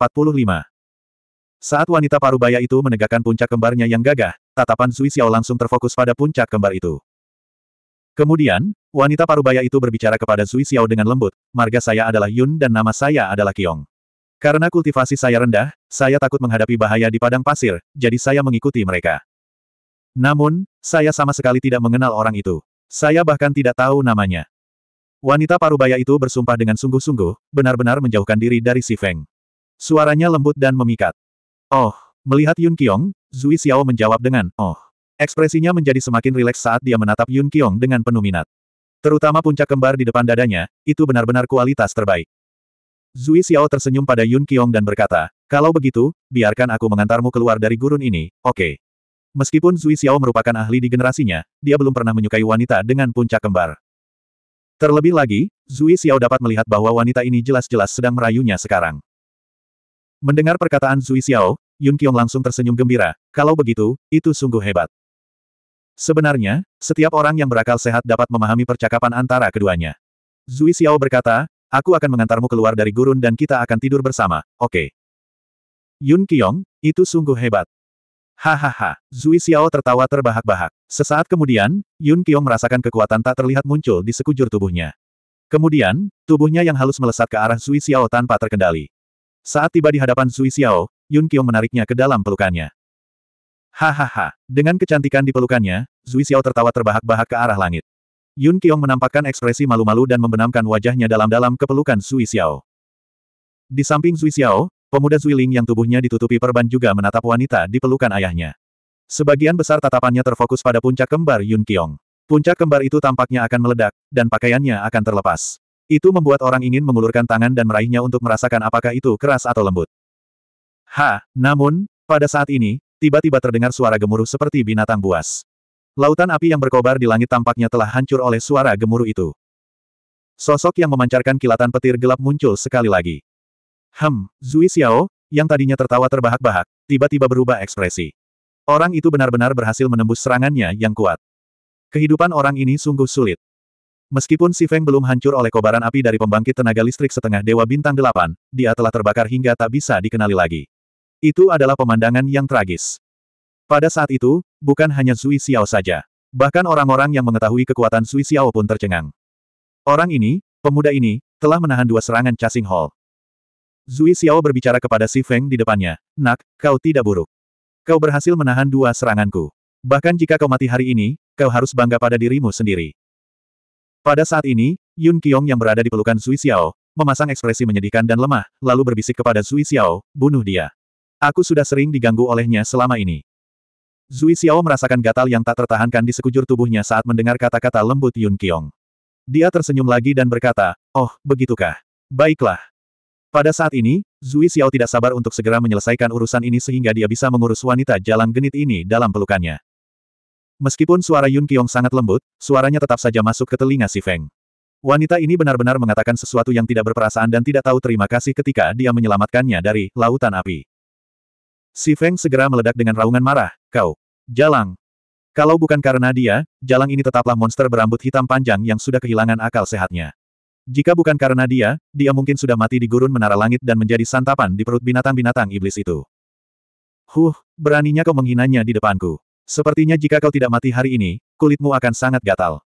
Saat wanita parubaya itu menegakkan puncak kembarnya yang gagah, tatapan Zui Xiao langsung terfokus pada puncak kembar itu. Kemudian, wanita parubaya itu berbicara kepada Zui Xiao dengan lembut, marga saya adalah Yun dan nama saya adalah Kiong. Karena kultivasi saya rendah, saya takut menghadapi bahaya di padang pasir, jadi saya mengikuti mereka. Namun, saya sama sekali tidak mengenal orang itu. Saya bahkan tidak tahu namanya. Wanita parubaya itu bersumpah dengan sungguh-sungguh, benar-benar menjauhkan diri dari si Feng. Suaranya lembut dan memikat. Oh, melihat Yun Qiong, Zui Xiao menjawab dengan, oh. Ekspresinya menjadi semakin rileks saat dia menatap Yun Qiong dengan penuh minat. Terutama puncak kembar di depan dadanya, itu benar-benar kualitas terbaik. Zui Xiao tersenyum pada Yun Qiong dan berkata, kalau begitu, biarkan aku mengantarmu keluar dari gurun ini, oke. Okay. Meskipun Zui Xiao merupakan ahli di generasinya, dia belum pernah menyukai wanita dengan puncak kembar. Terlebih lagi, Zui Xiao dapat melihat bahwa wanita ini jelas-jelas sedang merayunya sekarang. Mendengar perkataan Zui Xiao, Yun Qiong langsung tersenyum gembira, kalau begitu, itu sungguh hebat. Sebenarnya, setiap orang yang berakal sehat dapat memahami percakapan antara keduanya. Zui Xiao berkata, Aku akan mengantarmu keluar dari gurun dan kita akan tidur bersama, oke? Okay. Yun Kyong, itu sungguh hebat. Hahaha, Zui Xiao tertawa terbahak-bahak. Sesaat kemudian, Yun Kyong merasakan kekuatan tak terlihat muncul di sekujur tubuhnya. Kemudian, tubuhnya yang halus melesat ke arah Zui Xiao tanpa terkendali. Saat tiba di hadapan Zui Xiao, Yun Kyong menariknya ke dalam pelukannya. Hahaha, dengan kecantikan di pelukannya, Zui Xiao tertawa terbahak-bahak ke arah langit. Yun Kiong menampakkan ekspresi malu-malu dan membenamkan wajahnya dalam-dalam kepelukan Sui Xiao. Di samping Sui Xiao, pemuda Ling yang tubuhnya ditutupi perban juga menatap wanita di pelukan ayahnya. Sebagian besar tatapannya terfokus pada puncak kembar Yun Kiong. Puncak kembar itu tampaknya akan meledak, dan pakaiannya akan terlepas. Itu membuat orang ingin mengulurkan tangan dan meraihnya untuk merasakan apakah itu keras atau lembut. Ha, namun, pada saat ini, tiba-tiba terdengar suara gemuruh seperti binatang buas. Lautan api yang berkobar di langit tampaknya telah hancur oleh suara gemuruh itu. Sosok yang memancarkan kilatan petir gelap muncul sekali lagi. Hem, Zui Xiao, yang tadinya tertawa terbahak-bahak, tiba-tiba berubah ekspresi. Orang itu benar-benar berhasil menembus serangannya yang kuat. Kehidupan orang ini sungguh sulit. Meskipun Si Feng belum hancur oleh kobaran api dari pembangkit tenaga listrik setengah Dewa Bintang Delapan, dia telah terbakar hingga tak bisa dikenali lagi. Itu adalah pemandangan yang tragis. Pada saat itu, Bukan hanya Zui Xiao saja. Bahkan orang-orang yang mengetahui kekuatan Zui Xiao pun tercengang. Orang ini, pemuda ini, telah menahan dua serangan Chasing Hall. Zui Xiao berbicara kepada Si Feng di depannya, Nak, kau tidak buruk. Kau berhasil menahan dua seranganku. Bahkan jika kau mati hari ini, kau harus bangga pada dirimu sendiri. Pada saat ini, Yun Qiong yang berada di pelukan Zui Xiao, memasang ekspresi menyedihkan dan lemah, lalu berbisik kepada Zui Xiao, bunuh dia. Aku sudah sering diganggu olehnya selama ini. Zui Xiao merasakan gatal yang tak tertahankan di sekujur tubuhnya saat mendengar kata-kata lembut Yun Qiong. Dia tersenyum lagi dan berkata, Oh, begitukah? Baiklah. Pada saat ini, Zui Xiao tidak sabar untuk segera menyelesaikan urusan ini sehingga dia bisa mengurus wanita jalan genit ini dalam pelukannya. Meskipun suara Yun Qiong sangat lembut, suaranya tetap saja masuk ke telinga si Feng. Wanita ini benar-benar mengatakan sesuatu yang tidak berperasaan dan tidak tahu terima kasih ketika dia menyelamatkannya dari lautan api. Si Feng segera meledak dengan raungan marah, kau. Jalang. Kalau bukan karena dia, jalang ini tetaplah monster berambut hitam panjang yang sudah kehilangan akal sehatnya. Jika bukan karena dia, dia mungkin sudah mati di gurun menara langit dan menjadi santapan di perut binatang-binatang iblis itu. Huh, beraninya kau menghinanya di depanku. Sepertinya jika kau tidak mati hari ini, kulitmu akan sangat gatal.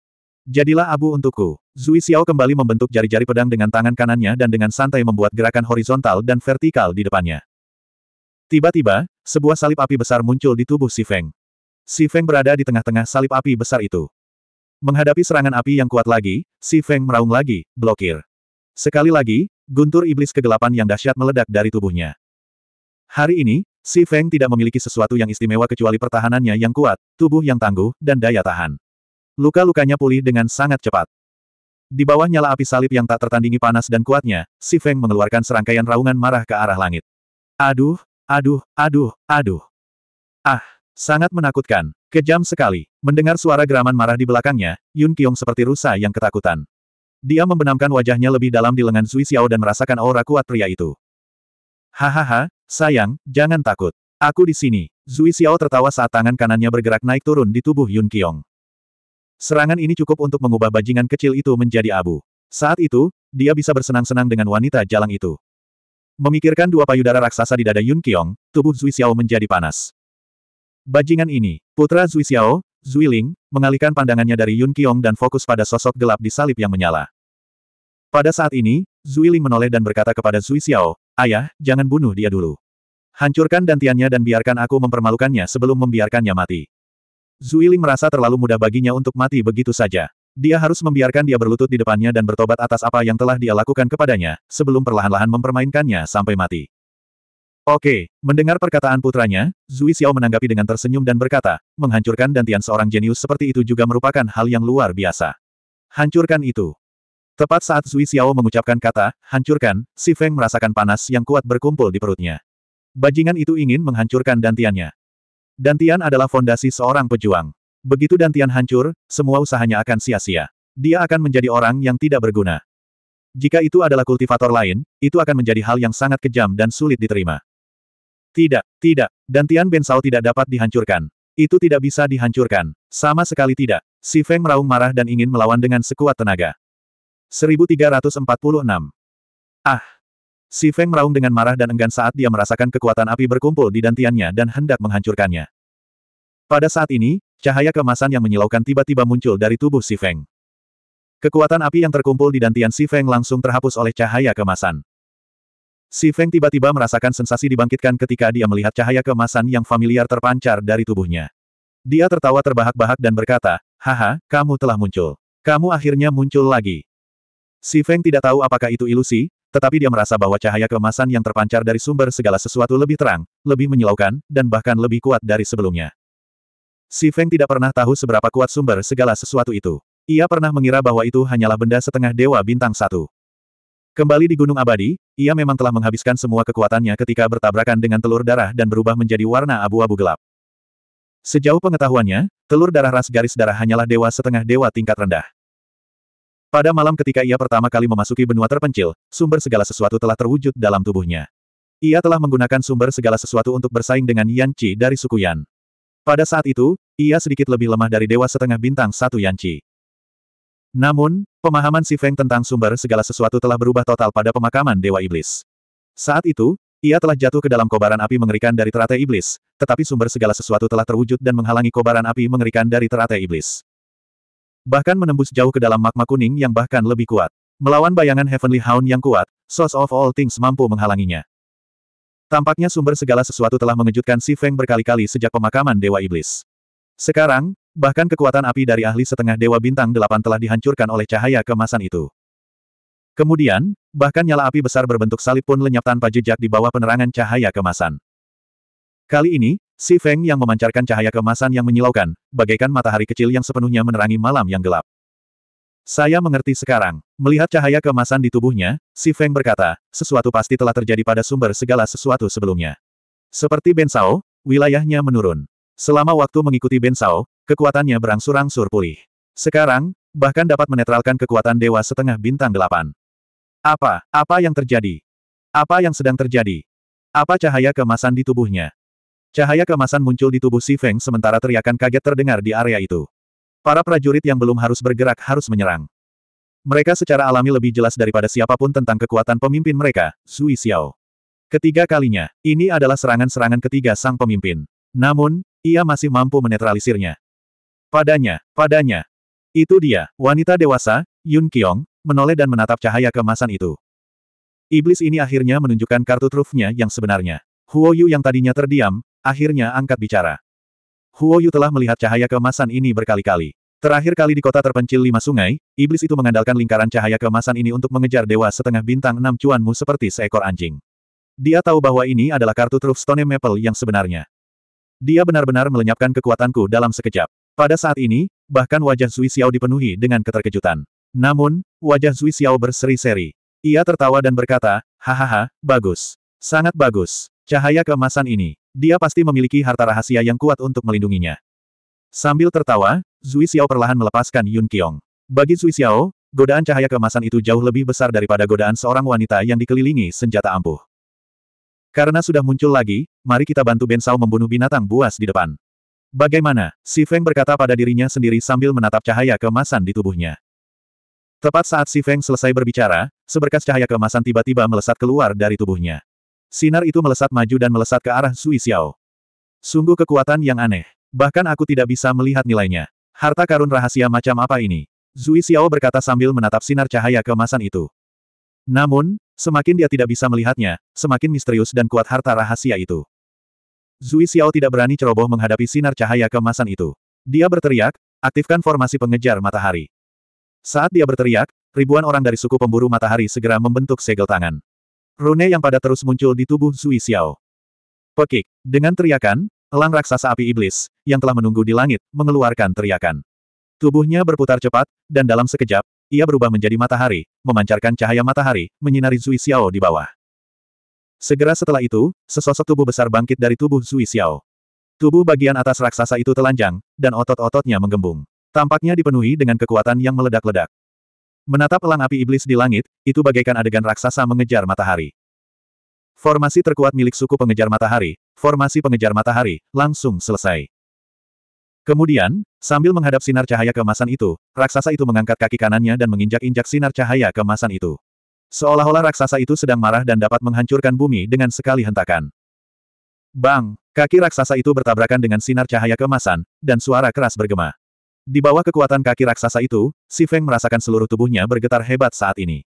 Jadilah abu untukku. Zui Xiao kembali membentuk jari-jari pedang dengan tangan kanannya dan dengan santai membuat gerakan horizontal dan vertikal di depannya. Tiba-tiba, sebuah salib api besar muncul di tubuh Si Feng. Si Feng berada di tengah-tengah salib api besar itu. Menghadapi serangan api yang kuat lagi, Si Feng meraung lagi, blokir. Sekali lagi, guntur iblis kegelapan yang dahsyat meledak dari tubuhnya. Hari ini, Si Feng tidak memiliki sesuatu yang istimewa kecuali pertahanannya yang kuat, tubuh yang tangguh, dan daya tahan. Luka-lukanya pulih dengan sangat cepat. Di bawah nyala api salib yang tak tertandingi panas dan kuatnya, Si Feng mengeluarkan serangkaian raungan marah ke arah langit. Aduh, Aduh, aduh, aduh. Ah, sangat menakutkan, kejam sekali. Mendengar suara geraman marah di belakangnya, Yun Kyong seperti rusa yang ketakutan. Dia membenamkan wajahnya lebih dalam di lengan Zui Xiao dan merasakan aura kuat pria itu. Hahaha, sayang, jangan takut. Aku di sini. Zui Xiao tertawa saat tangan kanannya bergerak naik turun di tubuh Yun Kyong. Serangan ini cukup untuk mengubah bajingan kecil itu menjadi abu. Saat itu, dia bisa bersenang-senang dengan wanita jalang itu. Memikirkan dua payudara raksasa di dada Yun Qiong, tubuh Zui Xiao menjadi panas. Bajingan ini, putra Zui Xiao, Zui Ling, mengalihkan pandangannya dari Yun Qiong dan fokus pada sosok gelap di salib yang menyala. Pada saat ini, Zui Ling menoleh dan berkata kepada Zui Xiao, Ayah, jangan bunuh dia dulu. Hancurkan dantiannya dan biarkan aku mempermalukannya sebelum membiarkannya mati. Zui Ling merasa terlalu mudah baginya untuk mati begitu saja. Dia harus membiarkan dia berlutut di depannya dan bertobat atas apa yang telah dia lakukan kepadanya, sebelum perlahan-lahan mempermainkannya sampai mati. Oke, mendengar perkataan putranya, Zui Xiao menanggapi dengan tersenyum dan berkata, menghancurkan dantian seorang jenius seperti itu juga merupakan hal yang luar biasa. Hancurkan itu. Tepat saat Zui Xiao mengucapkan kata, hancurkan, si Feng merasakan panas yang kuat berkumpul di perutnya. Bajingan itu ingin menghancurkan dantiannya. Dantian adalah fondasi seorang pejuang. Begitu Dantian hancur, semua usahanya akan sia-sia. Dia akan menjadi orang yang tidak berguna. Jika itu adalah kultivator lain, itu akan menjadi hal yang sangat kejam dan sulit diterima. Tidak, tidak, Dantian Bensao tidak dapat dihancurkan. Itu tidak bisa dihancurkan. Sama sekali tidak. Si Feng meraung marah dan ingin melawan dengan sekuat tenaga. 1346. Ah! Si Feng meraung dengan marah dan enggan saat dia merasakan kekuatan api berkumpul di dantiannya dan hendak menghancurkannya. Pada saat ini, Cahaya kemasan yang menyilaukan tiba-tiba muncul dari tubuh Si Feng. Kekuatan api yang terkumpul di dantian Si Feng langsung terhapus oleh cahaya kemasan. Si Feng tiba-tiba merasakan sensasi dibangkitkan ketika dia melihat cahaya kemasan yang familiar terpancar dari tubuhnya. Dia tertawa terbahak-bahak dan berkata, Haha, kamu telah muncul. Kamu akhirnya muncul lagi. Si Feng tidak tahu apakah itu ilusi, tetapi dia merasa bahwa cahaya kemasan yang terpancar dari sumber segala sesuatu lebih terang, lebih menyilaukan, dan bahkan lebih kuat dari sebelumnya. Si Feng tidak pernah tahu seberapa kuat sumber segala sesuatu itu. Ia pernah mengira bahwa itu hanyalah benda setengah dewa bintang satu. Kembali di Gunung Abadi, ia memang telah menghabiskan semua kekuatannya ketika bertabrakan dengan telur darah dan berubah menjadi warna abu-abu gelap. Sejauh pengetahuannya, telur darah ras garis darah hanyalah dewa setengah dewa tingkat rendah. Pada malam ketika ia pertama kali memasuki benua terpencil, sumber segala sesuatu telah terwujud dalam tubuhnya. Ia telah menggunakan sumber segala sesuatu untuk bersaing dengan Yan Qi dari suku Yan. Pada saat itu, ia sedikit lebih lemah dari dewa setengah bintang satu Yanci. Namun, pemahaman Si Feng tentang sumber segala sesuatu telah berubah total pada pemakaman Dewa Iblis. Saat itu, ia telah jatuh ke dalam kobaran api mengerikan dari teratai iblis, tetapi sumber segala sesuatu telah terwujud dan menghalangi kobaran api mengerikan dari teratai iblis. Bahkan menembus jauh ke dalam magma kuning yang bahkan lebih kuat. Melawan bayangan Heavenly Hound yang kuat, Source of All Things mampu menghalanginya. Tampaknya sumber segala sesuatu telah mengejutkan Si Feng berkali-kali sejak pemakaman Dewa Iblis. Sekarang, bahkan kekuatan api dari ahli setengah Dewa Bintang Delapan telah dihancurkan oleh cahaya kemasan itu. Kemudian, bahkan nyala api besar berbentuk salib pun lenyap tanpa jejak di bawah penerangan cahaya kemasan. Kali ini, Si Feng yang memancarkan cahaya kemasan yang menyilaukan, bagaikan matahari kecil yang sepenuhnya menerangi malam yang gelap. Saya mengerti sekarang. Melihat cahaya kemasan di tubuhnya, Si Feng berkata, sesuatu pasti telah terjadi pada sumber segala sesuatu sebelumnya. Seperti Ben Sao, wilayahnya menurun. Selama waktu mengikuti Ben Sao, kekuatannya berangsur-angsur pulih. Sekarang, bahkan dapat menetralkan kekuatan Dewa Setengah Bintang Delapan. Apa, apa yang terjadi? Apa yang sedang terjadi? Apa cahaya kemasan di tubuhnya? Cahaya kemasan muncul di tubuh Si Feng sementara teriakan kaget terdengar di area itu. Para prajurit yang belum harus bergerak harus menyerang. Mereka secara alami lebih jelas daripada siapapun tentang kekuatan pemimpin mereka, Zui Xiao. Ketiga kalinya, ini adalah serangan-serangan ketiga sang pemimpin. Namun, ia masih mampu menetralisirnya. Padanya, padanya. Itu dia, wanita dewasa, Yun Qiong, menoleh dan menatap cahaya kemasan itu. Iblis ini akhirnya menunjukkan kartu trufnya yang sebenarnya. Huo Yu yang tadinya terdiam, akhirnya angkat bicara. Huo Yu telah melihat cahaya keemasan ini berkali-kali. Terakhir kali di kota terpencil lima sungai, iblis itu mengandalkan lingkaran cahaya keemasan ini untuk mengejar dewa setengah bintang enam cuanmu seperti seekor anjing. Dia tahu bahwa ini adalah kartu truf Stone Maple yang sebenarnya. Dia benar-benar melenyapkan kekuatanku dalam sekejap. Pada saat ini, bahkan wajah Zui Xiao dipenuhi dengan keterkejutan. Namun, wajah Zui Xiao berseri-seri. Ia tertawa dan berkata, hahaha, bagus. Sangat bagus. Cahaya keemasan ini, dia pasti memiliki harta rahasia yang kuat untuk melindunginya. Sambil tertawa, Zui Xiao perlahan melepaskan Yun Qiong. Bagi Zui Xiao, godaan cahaya keemasan itu jauh lebih besar daripada godaan seorang wanita yang dikelilingi senjata ampuh. Karena sudah muncul lagi, mari kita bantu Ben Shao membunuh binatang buas di depan. Bagaimana? Si Feng berkata pada dirinya sendiri sambil menatap cahaya keemasan di tubuhnya. Tepat saat si Feng selesai berbicara, seberkas cahaya keemasan tiba-tiba melesat keluar dari tubuhnya. Sinar itu melesat maju dan melesat ke arah Sui Xiao. Sungguh kekuatan yang aneh. Bahkan aku tidak bisa melihat nilainya. Harta karun rahasia macam apa ini? Zui Xiao berkata sambil menatap sinar cahaya kemasan itu. Namun, semakin dia tidak bisa melihatnya, semakin misterius dan kuat harta rahasia itu. Zui Xiao tidak berani ceroboh menghadapi sinar cahaya kemasan itu. Dia berteriak, aktifkan formasi pengejar matahari. Saat dia berteriak, ribuan orang dari suku pemburu matahari segera membentuk segel tangan. Rune yang pada terus muncul di tubuh Zui Xiao. Pekik. Dengan teriakan, elang raksasa api iblis, yang telah menunggu di langit, mengeluarkan teriakan. Tubuhnya berputar cepat, dan dalam sekejap, ia berubah menjadi matahari, memancarkan cahaya matahari, menyinari Zui Xiao di bawah. Segera setelah itu, sesosok tubuh besar bangkit dari tubuh Zui Xiao. Tubuh bagian atas raksasa itu telanjang, dan otot-ototnya menggembung. Tampaknya dipenuhi dengan kekuatan yang meledak-ledak. Menatap elang api iblis di langit, itu bagaikan adegan raksasa mengejar matahari. Formasi terkuat milik suku pengejar matahari, formasi pengejar matahari, langsung selesai. Kemudian, sambil menghadap sinar cahaya kemasan itu, raksasa itu mengangkat kaki kanannya dan menginjak-injak sinar cahaya kemasan itu. Seolah-olah raksasa itu sedang marah dan dapat menghancurkan bumi dengan sekali hentakan. Bang, kaki raksasa itu bertabrakan dengan sinar cahaya kemasan, dan suara keras bergema. Di bawah kekuatan kaki raksasa itu, Si Feng merasakan seluruh tubuhnya bergetar hebat saat ini.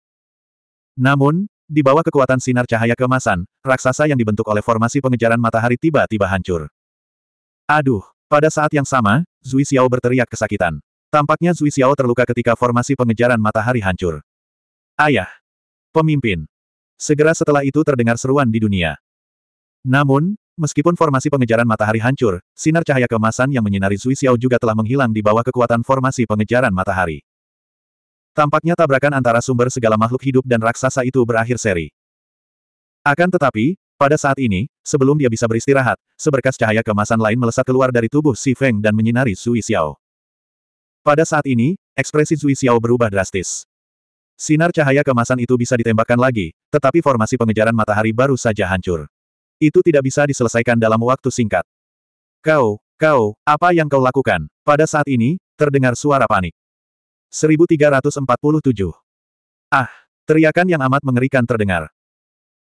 Namun, di bawah kekuatan sinar cahaya kemasan, raksasa yang dibentuk oleh formasi pengejaran matahari tiba-tiba hancur. Aduh! Pada saat yang sama, Zui Xiao berteriak kesakitan. Tampaknya Zui Xiao terluka ketika formasi pengejaran matahari hancur. Ayah! Pemimpin! Segera setelah itu terdengar seruan di dunia. Namun, Meskipun formasi pengejaran matahari hancur, sinar cahaya kemasan yang menyinari Zui Xiao juga telah menghilang di bawah kekuatan formasi pengejaran matahari. Tampaknya tabrakan antara sumber segala makhluk hidup dan raksasa itu berakhir seri. Akan tetapi, pada saat ini, sebelum dia bisa beristirahat, seberkas cahaya kemasan lain melesat keluar dari tubuh Si Feng dan menyinari Zui Xiao. Pada saat ini, ekspresi Zui Xiao berubah drastis. Sinar cahaya kemasan itu bisa ditembakkan lagi, tetapi formasi pengejaran matahari baru saja hancur. Itu tidak bisa diselesaikan dalam waktu singkat. Kau, kau, apa yang kau lakukan? Pada saat ini, terdengar suara panik. 1347. Ah, teriakan yang amat mengerikan terdengar.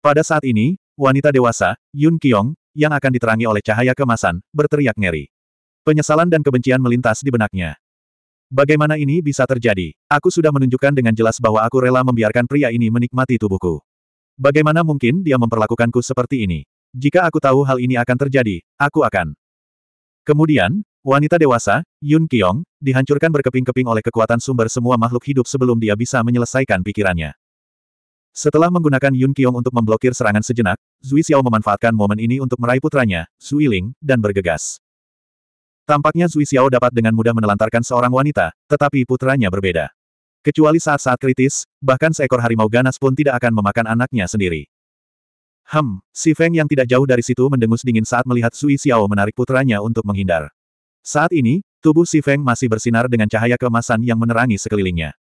Pada saat ini, wanita dewasa, Yun Kyong, yang akan diterangi oleh cahaya kemasan, berteriak ngeri. Penyesalan dan kebencian melintas di benaknya. Bagaimana ini bisa terjadi? Aku sudah menunjukkan dengan jelas bahwa aku rela membiarkan pria ini menikmati tubuhku. Bagaimana mungkin dia memperlakukanku seperti ini? Jika aku tahu hal ini akan terjadi, aku akan. Kemudian, wanita dewasa, Yun Kiong, dihancurkan berkeping-keping oleh kekuatan sumber semua makhluk hidup sebelum dia bisa menyelesaikan pikirannya. Setelah menggunakan Yun Kiong untuk memblokir serangan sejenak, Zui Xiao memanfaatkan momen ini untuk meraih putranya, Zui Ling, dan bergegas. Tampaknya Zui Xiao dapat dengan mudah menelantarkan seorang wanita, tetapi putranya berbeda. Kecuali saat-saat kritis, bahkan seekor harimau ganas pun tidak akan memakan anaknya sendiri. Hem, si Feng yang tidak jauh dari situ mendengus dingin saat melihat Sui Xiao menarik putranya untuk menghindar. Saat ini, tubuh si Feng masih bersinar dengan cahaya kemasan yang menerangi sekelilingnya.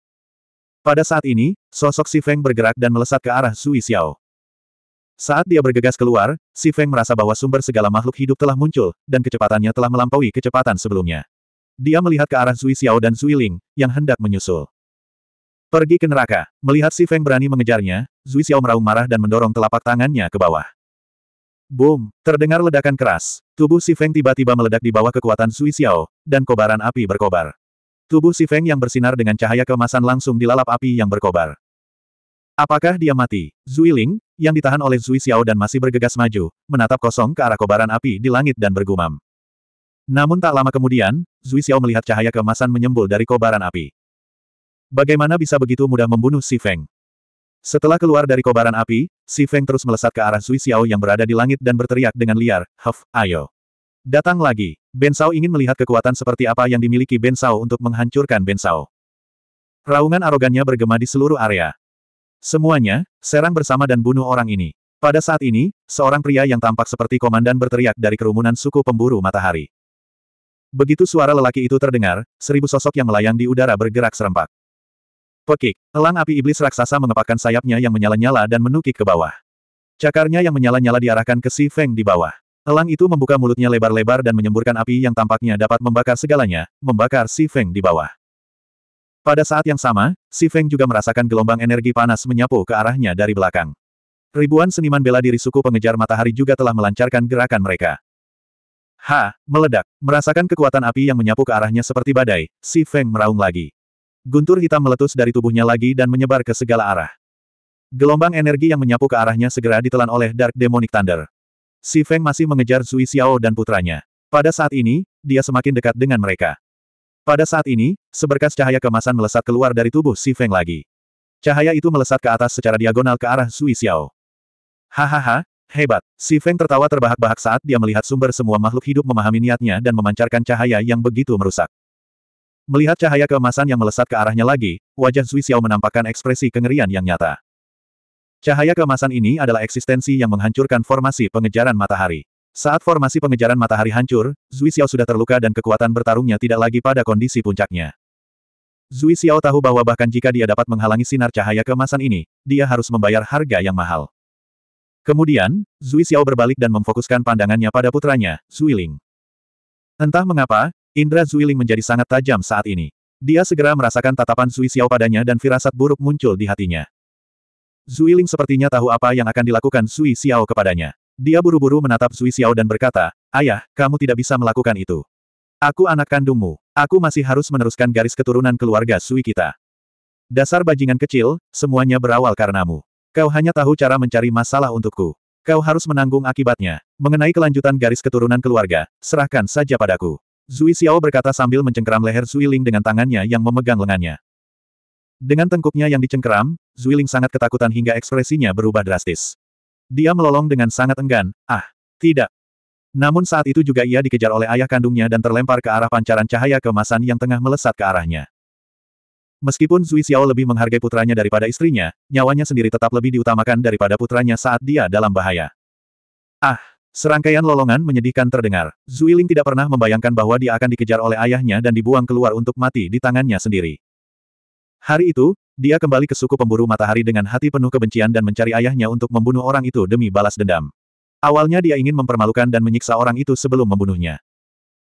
Pada saat ini, sosok si Feng bergerak dan melesat ke arah Sui Xiao. Saat dia bergegas keluar, si Feng merasa bahwa sumber segala makhluk hidup telah muncul, dan kecepatannya telah melampaui kecepatan sebelumnya. Dia melihat ke arah Sui Xiao dan Sui Ling, yang hendak menyusul. Pergi ke neraka. Melihat si Feng berani mengejarnya, Zui Xiao meraung marah dan mendorong telapak tangannya ke bawah. Boom! Terdengar ledakan keras. Tubuh Si Feng tiba-tiba meledak di bawah kekuatan Zui Xiao, dan kobaran api berkobar. Tubuh Si Feng yang bersinar dengan cahaya kemasan langsung dilalap api yang berkobar. Apakah dia mati? Zui Ling, yang ditahan oleh Zui Xiao dan masih bergegas maju, menatap kosong ke arah kobaran api di langit dan bergumam. Namun tak lama kemudian, Zui Xiao melihat cahaya kemasan menyembul dari kobaran api. Bagaimana bisa begitu mudah membunuh Si Feng? Setelah keluar dari kobaran api, Si Feng terus melesat ke arah Suishiao Xiao yang berada di langit dan berteriak dengan liar, Huff, ayo. Datang lagi. Ben Sao ingin melihat kekuatan seperti apa yang dimiliki Ben Sao untuk menghancurkan Ben Sao. Raungan arogannya bergema di seluruh area. Semuanya, serang bersama dan bunuh orang ini. Pada saat ini, seorang pria yang tampak seperti komandan berteriak dari kerumunan suku pemburu matahari. Begitu suara lelaki itu terdengar, seribu sosok yang melayang di udara bergerak serempak. Pekik, elang api iblis raksasa mengepakkan sayapnya yang menyala-nyala dan menukik ke bawah. Cakarnya yang menyala-nyala diarahkan ke Si Feng di bawah. Elang itu membuka mulutnya lebar-lebar dan menyemburkan api yang tampaknya dapat membakar segalanya, membakar Si Feng di bawah. Pada saat yang sama, Si Feng juga merasakan gelombang energi panas menyapu ke arahnya dari belakang. Ribuan seniman bela diri suku pengejar matahari juga telah melancarkan gerakan mereka. Ha, meledak, merasakan kekuatan api yang menyapu ke arahnya seperti badai, Si Feng meraung lagi. Guntur hitam meletus dari tubuhnya lagi dan menyebar ke segala arah. Gelombang energi yang menyapu ke arahnya segera ditelan oleh Dark Demonic Thunder. Si Feng masih mengejar Sui Xiao dan putranya. Pada saat ini, dia semakin dekat dengan mereka. Pada saat ini, seberkas cahaya kemasan melesat keluar dari tubuh Si Feng lagi. Cahaya itu melesat ke atas secara diagonal ke arah Sui Xiao. Hahaha, hebat. Si Feng tertawa terbahak-bahak saat dia melihat sumber semua makhluk hidup memahami niatnya dan memancarkan cahaya yang begitu merusak. Melihat cahaya keemasan yang melesat ke arahnya lagi, wajah Zui Xiao menampakkan ekspresi kengerian yang nyata. Cahaya keemasan ini adalah eksistensi yang menghancurkan formasi pengejaran matahari. Saat formasi pengejaran matahari hancur, Zui Xiao sudah terluka dan kekuatan bertarungnya tidak lagi pada kondisi puncaknya. Zui Xiao tahu bahwa bahkan jika dia dapat menghalangi sinar cahaya keemasan ini, dia harus membayar harga yang mahal. Kemudian, Zui Xiao berbalik dan memfokuskan pandangannya pada putranya, Zui Ling. Entah mengapa, Indra Zuiling menjadi sangat tajam saat ini. Dia segera merasakan tatapan Zui Xiao padanya dan firasat buruk muncul di hatinya. Zuiling sepertinya tahu apa yang akan dilakukan Zui Xiao kepadanya. Dia buru-buru menatap Zui Xiao dan berkata, Ayah, kamu tidak bisa melakukan itu. Aku anak kandungmu. Aku masih harus meneruskan garis keturunan keluarga Sui kita. Dasar bajingan kecil, semuanya berawal karenamu. Kau hanya tahu cara mencari masalah untukku. Kau harus menanggung akibatnya. Mengenai kelanjutan garis keturunan keluarga, serahkan saja padaku. Zui Xiao berkata sambil mencengkeram leher Zui Ling dengan tangannya yang memegang lengannya. Dengan tengkuknya yang dicengkeram, Zui Ling sangat ketakutan hingga ekspresinya berubah drastis. Dia melolong dengan sangat enggan, ah, tidak. Namun saat itu juga ia dikejar oleh ayah kandungnya dan terlempar ke arah pancaran cahaya kemasan yang tengah melesat ke arahnya. Meskipun Zui Xiao lebih menghargai putranya daripada istrinya, nyawanya sendiri tetap lebih diutamakan daripada putranya saat dia dalam bahaya. Ah! Serangkaian lolongan menyedihkan terdengar. Zuiling tidak pernah membayangkan bahwa dia akan dikejar oleh ayahnya dan dibuang keluar untuk mati di tangannya sendiri. Hari itu, dia kembali ke suku pemburu matahari dengan hati penuh kebencian dan mencari ayahnya untuk membunuh orang itu demi balas dendam. Awalnya dia ingin mempermalukan dan menyiksa orang itu sebelum membunuhnya.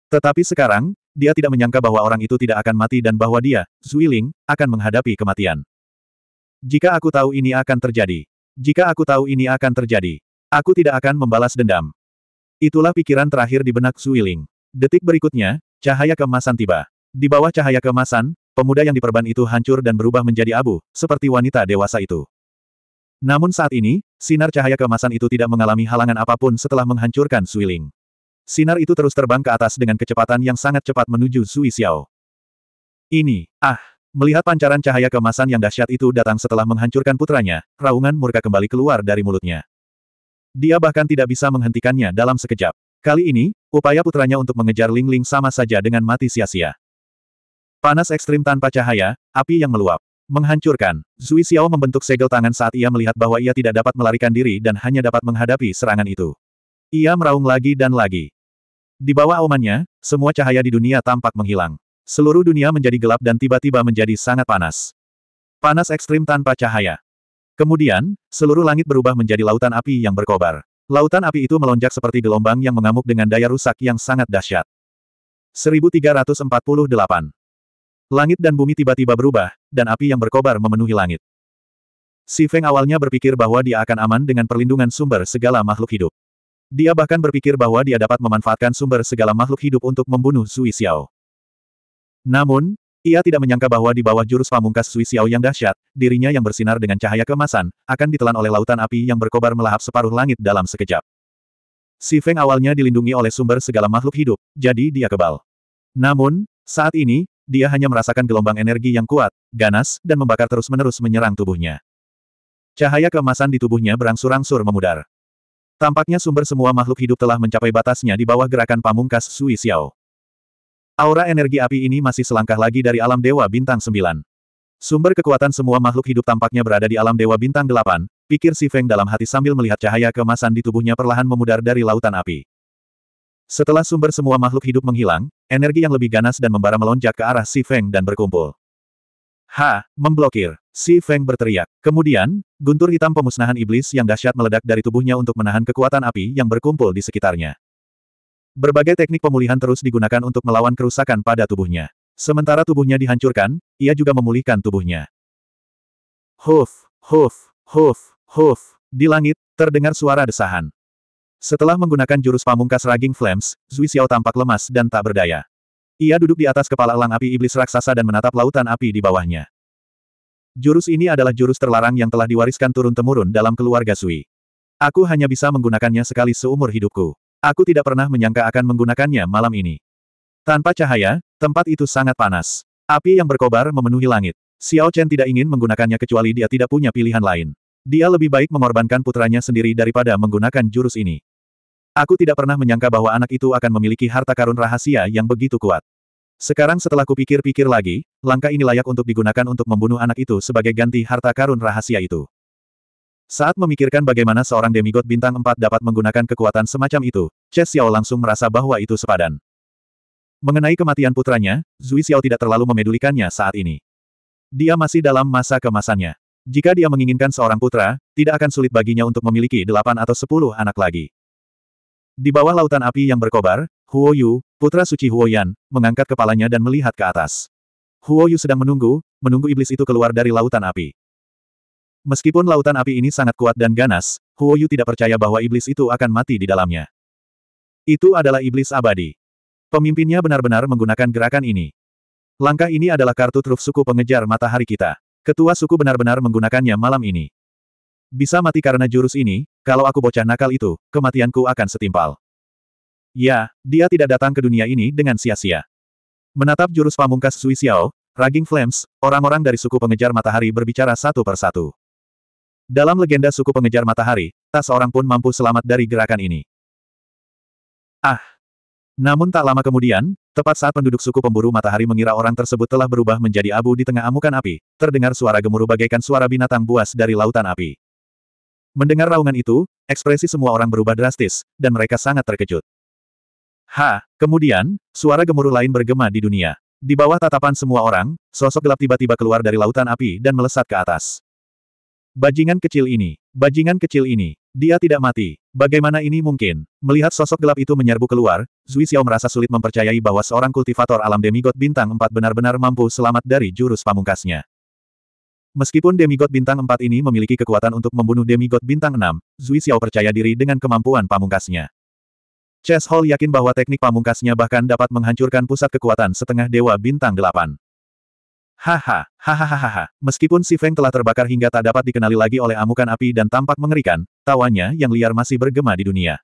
Tetapi sekarang, dia tidak menyangka bahwa orang itu tidak akan mati dan bahwa dia, Zuiling, akan menghadapi kematian. Jika aku tahu ini akan terjadi. Jika aku tahu ini akan terjadi. Aku tidak akan membalas dendam. Itulah pikiran terakhir di benak Suiling. Detik berikutnya, cahaya kemasan tiba. Di bawah cahaya kemasan, pemuda yang diperban itu hancur dan berubah menjadi abu, seperti wanita dewasa itu. Namun saat ini, sinar cahaya kemasan itu tidak mengalami halangan apapun setelah menghancurkan Suiling. Sinar itu terus terbang ke atas dengan kecepatan yang sangat cepat menuju Sui Xiao. Ini, ah, Melihat pancaran cahaya kemasan yang dahsyat itu datang setelah menghancurkan putranya, raungan murka kembali keluar dari mulutnya. Dia bahkan tidak bisa menghentikannya dalam sekejap. Kali ini, upaya putranya untuk mengejar Ling Ling sama saja dengan mati sia-sia. Panas ekstrim tanpa cahaya, api yang meluap. Menghancurkan, Zui Xiao membentuk segel tangan saat ia melihat bahwa ia tidak dapat melarikan diri dan hanya dapat menghadapi serangan itu. Ia meraung lagi dan lagi. Di bawah aumannya, semua cahaya di dunia tampak menghilang. Seluruh dunia menjadi gelap dan tiba-tiba menjadi sangat panas. Panas ekstrim tanpa cahaya. Kemudian, seluruh langit berubah menjadi lautan api yang berkobar. Lautan api itu melonjak seperti gelombang yang mengamuk dengan daya rusak yang sangat dahsyat. 1348. Langit dan bumi tiba-tiba berubah, dan api yang berkobar memenuhi langit. Si Feng awalnya berpikir bahwa dia akan aman dengan perlindungan sumber segala makhluk hidup. Dia bahkan berpikir bahwa dia dapat memanfaatkan sumber segala makhluk hidup untuk membunuh Zui Xiao. Namun, ia tidak menyangka bahwa di bawah jurus pamungkas Sui Xiao yang dahsyat, dirinya yang bersinar dengan cahaya kemasan akan ditelan oleh lautan api yang berkobar melahap separuh langit dalam sekejap. Si Feng awalnya dilindungi oleh sumber segala makhluk hidup, jadi dia kebal. Namun, saat ini, dia hanya merasakan gelombang energi yang kuat, ganas, dan membakar terus-menerus menyerang tubuhnya. Cahaya kemasan di tubuhnya berangsur-angsur memudar. Tampaknya sumber semua makhluk hidup telah mencapai batasnya di bawah gerakan pamungkas Sui Xiao. Aura energi api ini masih selangkah lagi dari alam Dewa Bintang 9. Sumber kekuatan semua makhluk hidup tampaknya berada di alam Dewa Bintang 8, pikir Si Feng dalam hati sambil melihat cahaya kemasan di tubuhnya perlahan memudar dari lautan api. Setelah sumber semua makhluk hidup menghilang, energi yang lebih ganas dan membara melonjak ke arah Si Feng dan berkumpul. Ha! Memblokir! Si Feng berteriak. Kemudian, guntur hitam pemusnahan iblis yang dahsyat meledak dari tubuhnya untuk menahan kekuatan api yang berkumpul di sekitarnya. Berbagai teknik pemulihan terus digunakan untuk melawan kerusakan pada tubuhnya. Sementara tubuhnya dihancurkan, ia juga memulihkan tubuhnya. Huf, huf, huf, huf. Di langit, terdengar suara desahan. Setelah menggunakan jurus pamungkas Raging Flames, Zui Xiao tampak lemas dan tak berdaya. Ia duduk di atas kepala elang api iblis raksasa dan menatap lautan api di bawahnya. Jurus ini adalah jurus terlarang yang telah diwariskan turun-temurun dalam keluarga Sui. Aku hanya bisa menggunakannya sekali seumur hidupku. Aku tidak pernah menyangka akan menggunakannya malam ini. Tanpa cahaya, tempat itu sangat panas. Api yang berkobar memenuhi langit. Xiao Chen tidak ingin menggunakannya kecuali dia tidak punya pilihan lain. Dia lebih baik mengorbankan putranya sendiri daripada menggunakan jurus ini. Aku tidak pernah menyangka bahwa anak itu akan memiliki harta karun rahasia yang begitu kuat. Sekarang setelah kupikir-pikir lagi, langkah ini layak untuk digunakan untuk membunuh anak itu sebagai ganti harta karun rahasia itu. Saat memikirkan bagaimana seorang demigod bintang 4 dapat menggunakan kekuatan semacam itu, Che Xiao langsung merasa bahwa itu sepadan. Mengenai kematian putranya, Zui Xiao tidak terlalu memedulikannya saat ini. Dia masih dalam masa kemasannya. Jika dia menginginkan seorang putra, tidak akan sulit baginya untuk memiliki delapan atau sepuluh anak lagi. Di bawah lautan api yang berkobar, Huo Yu, putra suci Huo Yan, mengangkat kepalanya dan melihat ke atas. Huo Yu sedang menunggu, menunggu iblis itu keluar dari lautan api. Meskipun lautan api ini sangat kuat dan ganas, Huo Yu tidak percaya bahwa iblis itu akan mati di dalamnya. Itu adalah iblis abadi. Pemimpinnya benar-benar menggunakan gerakan ini. Langkah ini adalah kartu truf suku pengejar matahari kita. Ketua suku benar-benar menggunakannya malam ini. Bisa mati karena jurus ini, kalau aku bocah nakal itu, kematianku akan setimpal. Ya, dia tidak datang ke dunia ini dengan sia-sia. Menatap jurus pamungkas Sui Xiao, Raging Flames, orang-orang dari suku pengejar matahari berbicara satu persatu. Dalam legenda suku pengejar matahari, tak seorang pun mampu selamat dari gerakan ini. Ah! Namun tak lama kemudian, tepat saat penduduk suku pemburu matahari mengira orang tersebut telah berubah menjadi abu di tengah amukan api, terdengar suara gemuruh bagaikan suara binatang buas dari lautan api. Mendengar raungan itu, ekspresi semua orang berubah drastis, dan mereka sangat terkejut. Ha! Kemudian, suara gemuruh lain bergema di dunia. Di bawah tatapan semua orang, sosok gelap tiba-tiba keluar dari lautan api dan melesat ke atas. Bajingan kecil ini, bajingan kecil ini, dia tidak mati. Bagaimana ini mungkin? Melihat sosok gelap itu menyerbu keluar, Zui Xiao merasa sulit mempercayai bahwa seorang kultivator alam demigod bintang 4 benar-benar mampu selamat dari jurus pamungkasnya. Meskipun demigod bintang 4 ini memiliki kekuatan untuk membunuh demigod bintang 6, Zui Xiao percaya diri dengan kemampuan pamungkasnya. Chess Hall yakin bahwa teknik pamungkasnya bahkan dapat menghancurkan pusat kekuatan setengah dewa bintang 8. Haha, hahaha. Meskipun si Feng telah terbakar hingga tak dapat dikenali lagi oleh amukan api dan tampak mengerikan, tawanya yang liar masih bergema di dunia.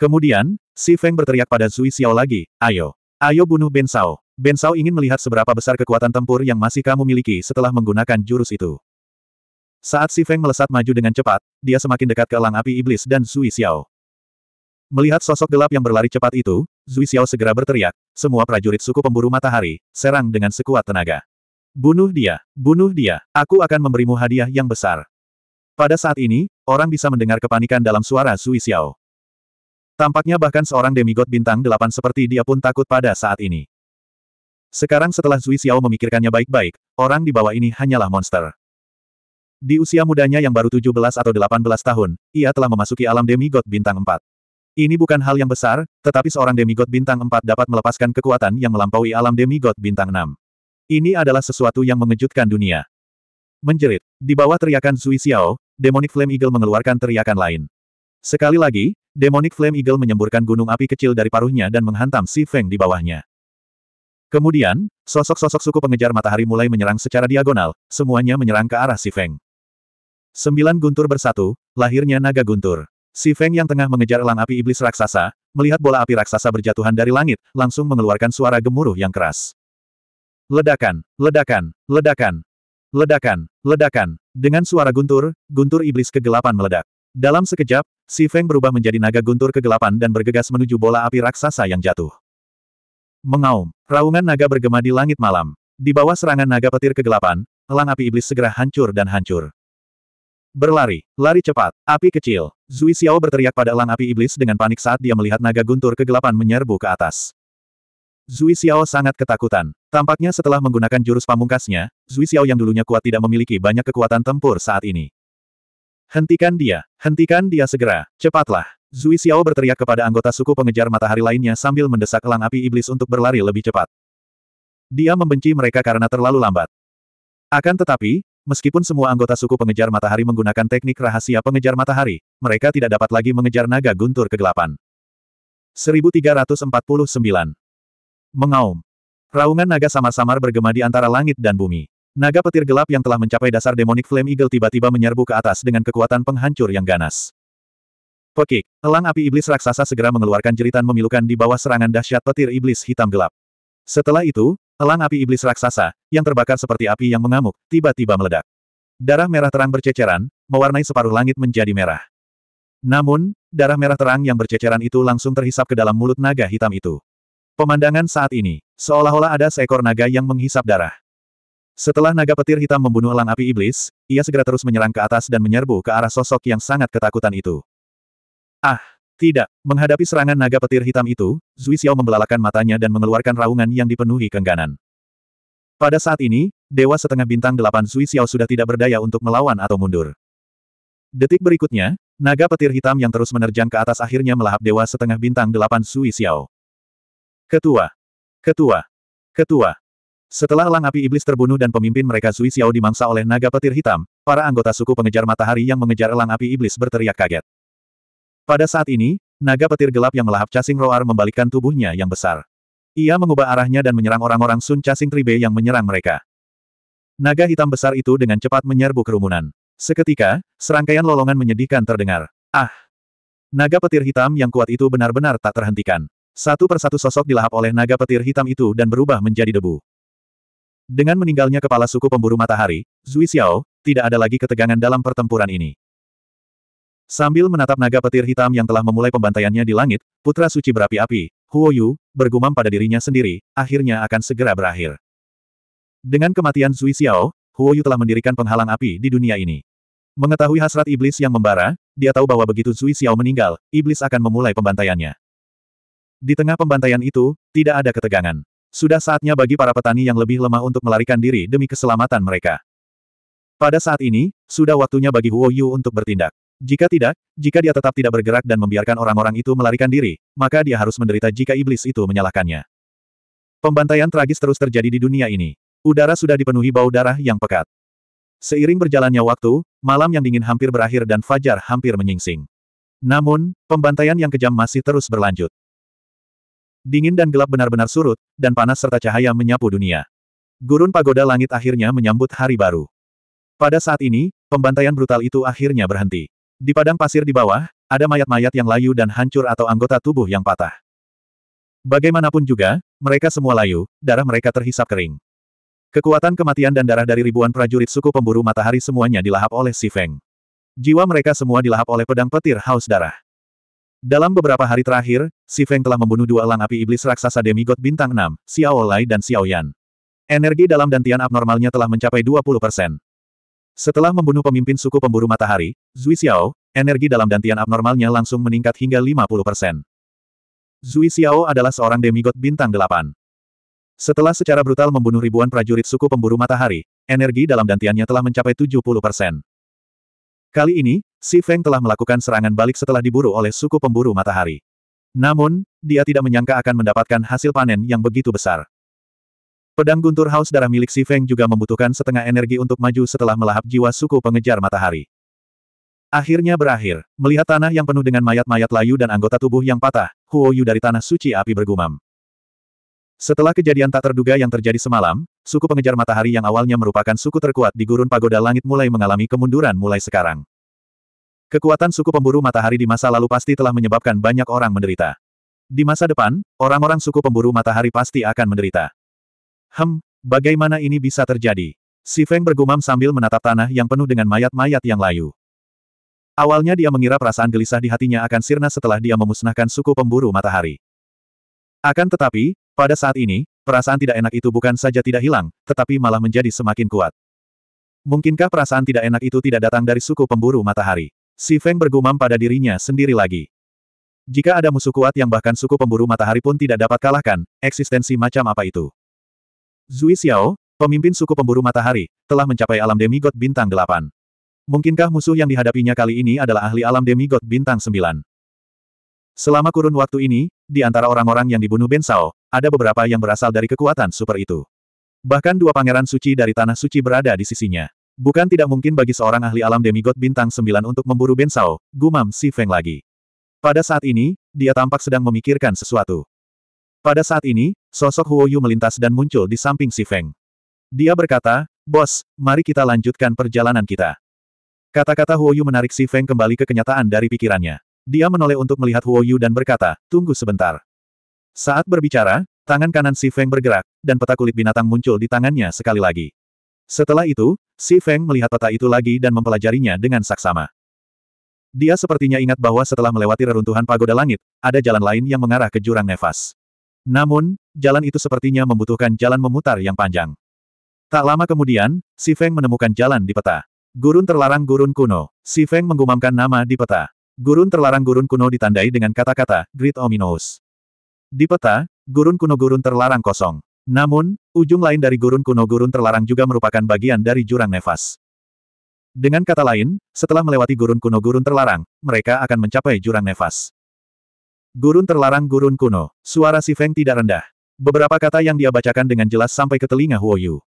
Kemudian, si Feng berteriak pada Zui Xiao lagi, ayo, ayo bunuh Ben Sao. Ben Sao ingin melihat seberapa besar kekuatan tempur yang masih kamu miliki setelah menggunakan jurus itu. Saat si Feng melesat maju dengan cepat, dia semakin dekat ke elang api iblis dan Zui Xiao. Melihat sosok gelap yang berlari cepat itu, Zui Xiao segera berteriak, semua prajurit suku pemburu matahari, serang dengan sekuat tenaga. Bunuh dia, bunuh dia, aku akan memberimu hadiah yang besar. Pada saat ini, orang bisa mendengar kepanikan dalam suara Zui Xiao. Tampaknya bahkan seorang demigod bintang delapan seperti dia pun takut pada saat ini. Sekarang setelah Zui Xiao memikirkannya baik-baik, orang di bawah ini hanyalah monster. Di usia mudanya yang baru 17 atau 18 tahun, ia telah memasuki alam demigod bintang 4. Ini bukan hal yang besar, tetapi seorang demigod bintang 4 dapat melepaskan kekuatan yang melampaui alam demigod bintang 6. Ini adalah sesuatu yang mengejutkan dunia. Menjerit. Di bawah teriakan Zui Xiao, Demonic Flame Eagle mengeluarkan teriakan lain. Sekali lagi, Demonic Flame Eagle menyemburkan gunung api kecil dari paruhnya dan menghantam Si Feng di bawahnya. Kemudian, sosok-sosok suku pengejar matahari mulai menyerang secara diagonal, semuanya menyerang ke arah Si Feng. Sembilan guntur bersatu, lahirnya naga guntur. Si Feng yang tengah mengejar elang api iblis raksasa, melihat bola api raksasa berjatuhan dari langit, langsung mengeluarkan suara gemuruh yang keras. Ledakan, ledakan, ledakan, ledakan, ledakan. Dengan suara guntur, guntur iblis kegelapan meledak. Dalam sekejap, Si Feng berubah menjadi naga guntur kegelapan dan bergegas menuju bola api raksasa yang jatuh. Mengaum, raungan naga bergema di langit malam. Di bawah serangan naga petir kegelapan, elang api iblis segera hancur dan hancur. Berlari, lari cepat, api kecil. Zui Xiao berteriak pada elang api iblis dengan panik saat dia melihat naga guntur kegelapan menyerbu ke atas. Zui Xiao sangat ketakutan. Tampaknya setelah menggunakan jurus pamungkasnya, Zui Xiao yang dulunya kuat tidak memiliki banyak kekuatan tempur saat ini. Hentikan dia, hentikan dia segera, cepatlah. Zui Xiao berteriak kepada anggota suku pengejar matahari lainnya sambil mendesak elang api iblis untuk berlari lebih cepat. Dia membenci mereka karena terlalu lambat. Akan tetapi, meskipun semua anggota suku pengejar matahari menggunakan teknik rahasia pengejar matahari, mereka tidak dapat lagi mengejar naga guntur kegelapan. 1349 Mengaum. Raungan naga samar-samar bergema di antara langit dan bumi. Naga petir gelap yang telah mencapai dasar demonic flame eagle tiba-tiba menyerbu ke atas dengan kekuatan penghancur yang ganas. Pekik, elang api iblis raksasa segera mengeluarkan jeritan memilukan di bawah serangan dahsyat petir iblis hitam gelap. Setelah itu, elang api iblis raksasa, yang terbakar seperti api yang mengamuk, tiba-tiba meledak. Darah merah terang berceceran, mewarnai separuh langit menjadi merah. Namun, darah merah terang yang berceceran itu langsung terhisap ke dalam mulut naga hitam itu. Pemandangan saat ini, seolah-olah ada seekor naga yang menghisap darah. Setelah naga petir hitam membunuh elang api iblis, ia segera terus menyerang ke atas dan menyerbu ke arah sosok yang sangat ketakutan itu. Ah, tidak, menghadapi serangan naga petir hitam itu, Zui Xiao membelalakan matanya dan mengeluarkan raungan yang dipenuhi kengganan. Pada saat ini, Dewa Setengah Bintang Delapan Zui Xiao sudah tidak berdaya untuk melawan atau mundur. Detik berikutnya, naga petir hitam yang terus menerjang ke atas akhirnya melahap Dewa Setengah Bintang Delapan Zui Xiao. Ketua. Ketua. Ketua. Setelah elang api iblis terbunuh dan pemimpin mereka Zui Xiao dimangsa oleh naga petir hitam, para anggota suku pengejar matahari yang mengejar elang api iblis berteriak kaget. Pada saat ini, naga petir gelap yang melahap cacing roar membalikkan tubuhnya yang besar. Ia mengubah arahnya dan menyerang orang-orang Sun Cacing Tribe yang menyerang mereka. Naga hitam besar itu dengan cepat menyerbu kerumunan. Seketika, serangkaian lolongan menyedihkan terdengar. Ah! Naga petir hitam yang kuat itu benar-benar tak terhentikan. Satu persatu sosok dilahap oleh naga petir hitam itu dan berubah menjadi debu. Dengan meninggalnya kepala suku pemburu matahari, Zui Xiao, tidak ada lagi ketegangan dalam pertempuran ini. Sambil menatap naga petir hitam yang telah memulai pembantaiannya di langit, putra suci berapi-api, Huo Yu, bergumam pada dirinya sendiri, akhirnya akan segera berakhir. Dengan kematian Zui Xiao, Huo Yu telah mendirikan penghalang api di dunia ini. Mengetahui hasrat iblis yang membara, dia tahu bahwa begitu Zui Xiao meninggal, iblis akan memulai pembantaiannya. Di tengah pembantaian itu, tidak ada ketegangan. Sudah saatnya bagi para petani yang lebih lemah untuk melarikan diri demi keselamatan mereka. Pada saat ini, sudah waktunya bagi Huo Yu untuk bertindak. Jika tidak, jika dia tetap tidak bergerak dan membiarkan orang-orang itu melarikan diri, maka dia harus menderita jika iblis itu menyalahkannya. Pembantaian tragis terus terjadi di dunia ini. Udara sudah dipenuhi bau darah yang pekat. Seiring berjalannya waktu, malam yang dingin hampir berakhir dan fajar hampir menyingsing. Namun, pembantaian yang kejam masih terus berlanjut. Dingin dan gelap benar-benar surut, dan panas serta cahaya menyapu dunia. Gurun pagoda langit akhirnya menyambut hari baru. Pada saat ini, pembantaian brutal itu akhirnya berhenti. Di padang pasir di bawah, ada mayat-mayat yang layu dan hancur atau anggota tubuh yang patah. Bagaimanapun juga, mereka semua layu, darah mereka terhisap kering. Kekuatan kematian dan darah dari ribuan prajurit suku pemburu matahari semuanya dilahap oleh Si Feng. Jiwa mereka semua dilahap oleh pedang petir haus darah. Dalam beberapa hari terakhir, Si Feng telah membunuh dua elang api iblis raksasa demigod bintang 6, Xiao Lai dan Xiao Yan. Energi dalam dantian abnormalnya telah mencapai 20 persen. Setelah membunuh pemimpin suku pemburu matahari, Zui Xiao, energi dalam dantian abnormalnya langsung meningkat hingga 50 persen. Zui Xiao adalah seorang demigod bintang 8. Setelah secara brutal membunuh ribuan prajurit suku pemburu matahari, energi dalam dantiannya telah mencapai 70 persen. Kali ini, Si Feng telah melakukan serangan balik setelah diburu oleh suku pemburu matahari. Namun, dia tidak menyangka akan mendapatkan hasil panen yang begitu besar. Pedang guntur haus darah milik Si Feng juga membutuhkan setengah energi untuk maju setelah melahap jiwa suku pengejar matahari. Akhirnya berakhir, melihat tanah yang penuh dengan mayat-mayat layu dan anggota tubuh yang patah, Huo Yu dari tanah suci api bergumam. Setelah kejadian tak terduga yang terjadi semalam, suku pengejar matahari yang awalnya merupakan suku terkuat di gurun pagoda langit mulai mengalami kemunduran mulai sekarang. Kekuatan suku pemburu matahari di masa lalu pasti telah menyebabkan banyak orang menderita. Di masa depan, orang-orang suku pemburu matahari pasti akan menderita. Hem, bagaimana ini bisa terjadi? Si Feng bergumam sambil menatap tanah yang penuh dengan mayat-mayat yang layu. Awalnya dia mengira perasaan gelisah di hatinya akan sirna setelah dia memusnahkan suku pemburu matahari. Akan tetapi, pada saat ini, perasaan tidak enak itu bukan saja tidak hilang, tetapi malah menjadi semakin kuat. Mungkinkah perasaan tidak enak itu tidak datang dari suku pemburu matahari? Si Feng bergumam pada dirinya sendiri lagi. Jika ada musuh kuat yang bahkan suku pemburu matahari pun tidak dapat kalahkan, eksistensi macam apa itu? Zui Xiao, pemimpin suku pemburu matahari, telah mencapai alam demigod bintang delapan. Mungkinkah musuh yang dihadapinya kali ini adalah ahli alam demigod bintang sembilan? Selama kurun waktu ini, di antara orang-orang yang dibunuh Ben Shao, ada beberapa yang berasal dari kekuatan super itu. Bahkan dua pangeran suci dari Tanah Suci berada di sisinya. Bukan tidak mungkin bagi seorang ahli alam demigod bintang 9 untuk memburu bensao," gumam si Feng lagi. Pada saat ini, dia tampak sedang memikirkan sesuatu. Pada saat ini, sosok Huo Yu melintas dan muncul di samping si Feng. Dia berkata, Bos, mari kita lanjutkan perjalanan kita. Kata-kata Huo Yu menarik si Feng kembali ke kenyataan dari pikirannya. Dia menoleh untuk melihat Huo Yu dan berkata, tunggu sebentar. Saat berbicara, tangan kanan si Feng bergerak, dan peta kulit binatang muncul di tangannya sekali lagi. Setelah itu, Si Feng melihat peta itu lagi dan mempelajarinya dengan saksama. Dia sepertinya ingat bahwa setelah melewati reruntuhan pagoda langit, ada jalan lain yang mengarah ke jurang nefas. Namun, jalan itu sepertinya membutuhkan jalan memutar yang panjang. Tak lama kemudian, Si Feng menemukan jalan di peta. Gurun terlarang gurun kuno. Si Feng menggumamkan nama di peta. Gurun terlarang gurun kuno ditandai dengan kata-kata, Great Ominous. Di peta, gurun kuno gurun terlarang kosong. Namun, ujung lain dari gurun kuno gurun terlarang juga merupakan bagian dari jurang nefas. Dengan kata lain, setelah melewati gurun kuno gurun terlarang, mereka akan mencapai jurang nefas. Gurun terlarang gurun kuno, suara si Feng tidak rendah. Beberapa kata yang dia bacakan dengan jelas sampai ke telinga Huoyu.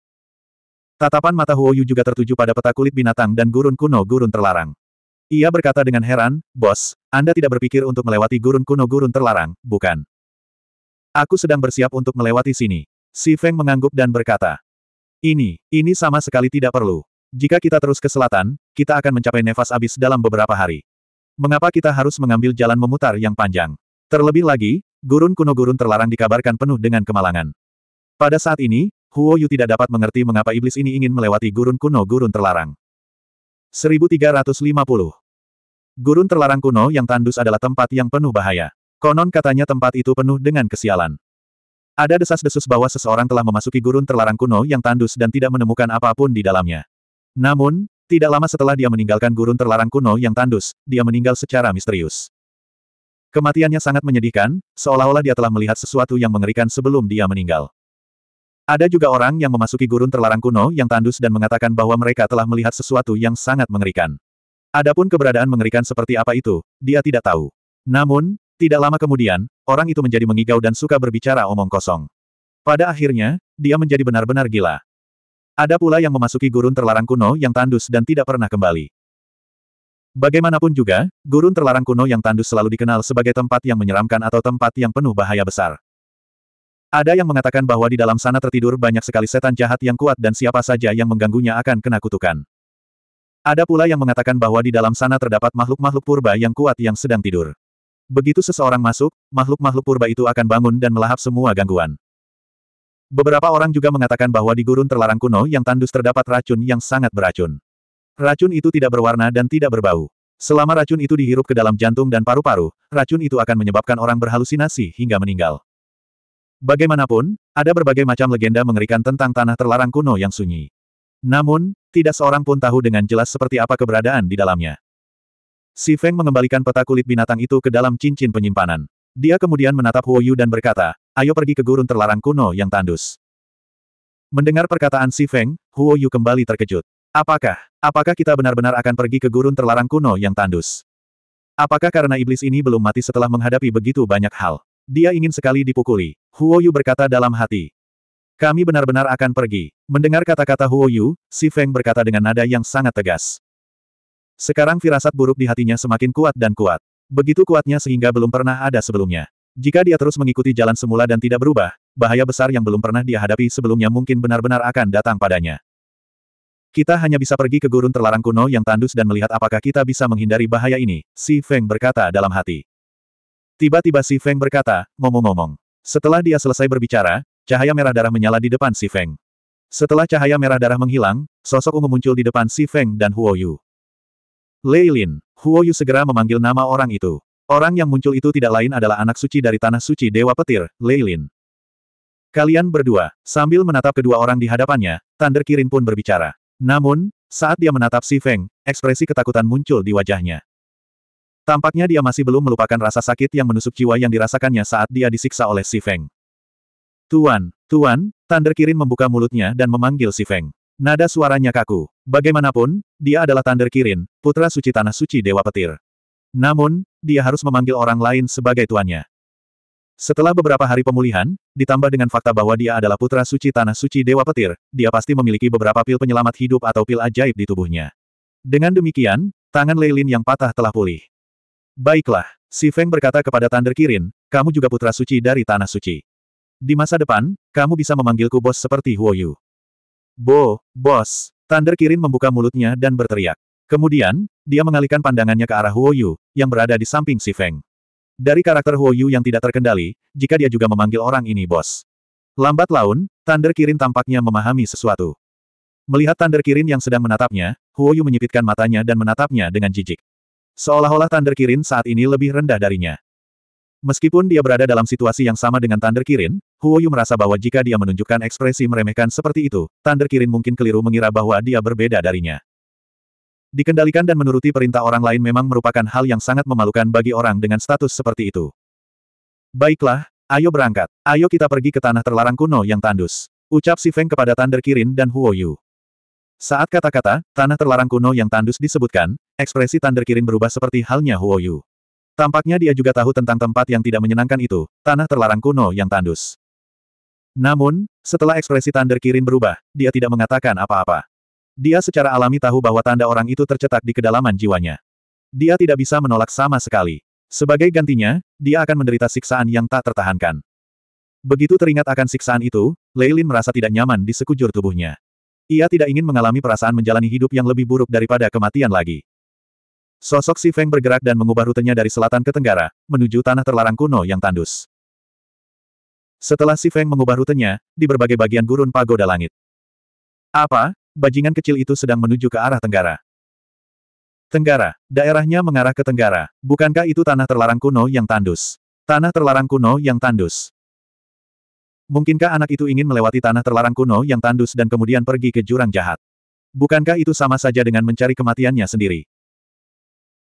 Tatapan mata Huoyu juga tertuju pada peta kulit binatang dan gurun kuno gurun terlarang. Ia berkata dengan heran, Bos, Anda tidak berpikir untuk melewati gurun kuno gurun terlarang, bukan? Aku sedang bersiap untuk melewati sini. Si Feng mengangguk dan berkata. Ini, ini sama sekali tidak perlu. Jika kita terus ke selatan, kita akan mencapai nefas abis dalam beberapa hari. Mengapa kita harus mengambil jalan memutar yang panjang? Terlebih lagi, gurun kuno gurun terlarang dikabarkan penuh dengan kemalangan. Pada saat ini, Huo Yu tidak dapat mengerti mengapa iblis ini ingin melewati gurun kuno gurun terlarang. 1350 Gurun terlarang kuno yang tandus adalah tempat yang penuh bahaya. Konon katanya tempat itu penuh dengan kesialan. Ada desas-desus bahwa seseorang telah memasuki gurun terlarang kuno yang tandus dan tidak menemukan apapun di dalamnya. Namun, tidak lama setelah dia meninggalkan gurun terlarang kuno yang tandus, dia meninggal secara misterius. Kematiannya sangat menyedihkan, seolah-olah dia telah melihat sesuatu yang mengerikan sebelum dia meninggal. Ada juga orang yang memasuki gurun terlarang kuno yang tandus dan mengatakan bahwa mereka telah melihat sesuatu yang sangat mengerikan. Adapun keberadaan mengerikan seperti apa itu, dia tidak tahu. Namun, tidak lama kemudian, orang itu menjadi mengigau dan suka berbicara omong kosong. Pada akhirnya, dia menjadi benar-benar gila. Ada pula yang memasuki gurun terlarang kuno yang tandus dan tidak pernah kembali. Bagaimanapun juga, gurun terlarang kuno yang tandus selalu dikenal sebagai tempat yang menyeramkan atau tempat yang penuh bahaya besar. Ada yang mengatakan bahwa di dalam sana tertidur banyak sekali setan jahat yang kuat dan siapa saja yang mengganggunya akan kena kutukan. Ada pula yang mengatakan bahwa di dalam sana terdapat makhluk-makhluk purba yang kuat yang sedang tidur. Begitu seseorang masuk, makhluk-makhluk purba itu akan bangun dan melahap semua gangguan. Beberapa orang juga mengatakan bahwa di gurun terlarang kuno yang tandus terdapat racun yang sangat beracun. Racun itu tidak berwarna dan tidak berbau. Selama racun itu dihirup ke dalam jantung dan paru-paru, racun itu akan menyebabkan orang berhalusinasi hingga meninggal. Bagaimanapun, ada berbagai macam legenda mengerikan tentang tanah terlarang kuno yang sunyi. Namun, tidak seorang pun tahu dengan jelas seperti apa keberadaan di dalamnya. Si Feng mengembalikan peta kulit binatang itu ke dalam cincin penyimpanan. Dia kemudian menatap Huo Yu dan berkata, ayo pergi ke gurun terlarang kuno yang tandus. Mendengar perkataan Si Feng, Huo Yu kembali terkejut. Apakah, apakah kita benar-benar akan pergi ke gurun terlarang kuno yang tandus? Apakah karena iblis ini belum mati setelah menghadapi begitu banyak hal? Dia ingin sekali dipukuli. Huo Yu berkata dalam hati. Kami benar-benar akan pergi. Mendengar kata-kata Huo Yu, Si Feng berkata dengan nada yang sangat tegas. Sekarang firasat buruk di hatinya semakin kuat dan kuat. Begitu kuatnya sehingga belum pernah ada sebelumnya. Jika dia terus mengikuti jalan semula dan tidak berubah, bahaya besar yang belum pernah dia hadapi sebelumnya mungkin benar-benar akan datang padanya. Kita hanya bisa pergi ke gurun terlarang kuno yang tandus dan melihat apakah kita bisa menghindari bahaya ini, Si Feng berkata dalam hati. Tiba-tiba Si Feng berkata, ngomong-ngomong. Setelah dia selesai berbicara, cahaya merah darah menyala di depan Si Feng. Setelah cahaya merah darah menghilang, sosok ungu muncul di depan Si Feng dan Huo Yu. Huo Yu segera memanggil nama orang itu. Orang yang muncul itu tidak lain adalah anak suci dari tanah suci Dewa Petir, Lin. Kalian berdua, sambil menatap kedua orang di hadapannya, Thunder Kirin pun berbicara. Namun, saat dia menatap Si Feng, ekspresi ketakutan muncul di wajahnya. Tampaknya dia masih belum melupakan rasa sakit yang menusuk jiwa yang dirasakannya saat dia disiksa oleh Si Feng. Tuan, Tuan, Thunder Kirin membuka mulutnya dan memanggil Si Feng. Nada suaranya kaku. Bagaimanapun, dia adalah Tander Kirin, putra suci tanah suci Dewa Petir. Namun, dia harus memanggil orang lain sebagai tuannya. Setelah beberapa hari pemulihan, ditambah dengan fakta bahwa dia adalah putra suci tanah suci Dewa Petir, dia pasti memiliki beberapa pil penyelamat hidup atau pil ajaib di tubuhnya. Dengan demikian, tangan Leilin yang patah telah pulih. Baiklah, Si Feng berkata kepada Tander Kirin, kamu juga putra suci dari tanah suci. Di masa depan, kamu bisa memanggilku bos seperti Huoyu. Bo, bos. Thunder Kirin membuka mulutnya dan berteriak. Kemudian, dia mengalihkan pandangannya ke arah Huoyu, yang berada di samping Si Feng. Dari karakter Huoyu yang tidak terkendali, jika dia juga memanggil orang ini bos. Lambat laun, Thunder Kirin tampaknya memahami sesuatu. Melihat Thunder Kirin yang sedang menatapnya, Huoyu menyipitkan matanya dan menatapnya dengan jijik. Seolah-olah Thunder Kirin saat ini lebih rendah darinya. Meskipun dia berada dalam situasi yang sama dengan Thunder Kirin, Huo Yu merasa bahwa jika dia menunjukkan ekspresi meremehkan seperti itu, Thunder Kirin mungkin keliru mengira bahwa dia berbeda darinya. Dikendalikan dan menuruti perintah orang lain memang merupakan hal yang sangat memalukan bagi orang dengan status seperti itu. Baiklah, ayo berangkat. Ayo kita pergi ke tanah terlarang kuno yang tandus. Ucap si Feng kepada Thunder Kirin dan Huo Yu. Saat kata-kata, tanah terlarang kuno yang tandus disebutkan, ekspresi Thunder Kirin berubah seperti halnya Huo Yu. Tampaknya dia juga tahu tentang tempat yang tidak menyenangkan itu, tanah terlarang kuno yang tandus. Namun, setelah ekspresi Thunder Kirin berubah, dia tidak mengatakan apa-apa. Dia secara alami tahu bahwa tanda orang itu tercetak di kedalaman jiwanya. Dia tidak bisa menolak sama sekali. Sebagai gantinya, dia akan menderita siksaan yang tak tertahankan. Begitu teringat akan siksaan itu, Leilin merasa tidak nyaman di sekujur tubuhnya. Ia tidak ingin mengalami perasaan menjalani hidup yang lebih buruk daripada kematian lagi. Sosok Si Feng bergerak dan mengubah rutenya dari selatan ke tenggara, menuju tanah terlarang kuno yang tandus. Setelah Si Feng mengubah rutenya, di berbagai bagian gurun pagoda langit. Apa? Bajingan kecil itu sedang menuju ke arah tenggara. Tenggara, daerahnya mengarah ke tenggara. Bukankah itu tanah terlarang kuno yang tandus? Tanah terlarang kuno yang tandus. Mungkinkah anak itu ingin melewati tanah terlarang kuno yang tandus dan kemudian pergi ke jurang jahat? Bukankah itu sama saja dengan mencari kematiannya sendiri?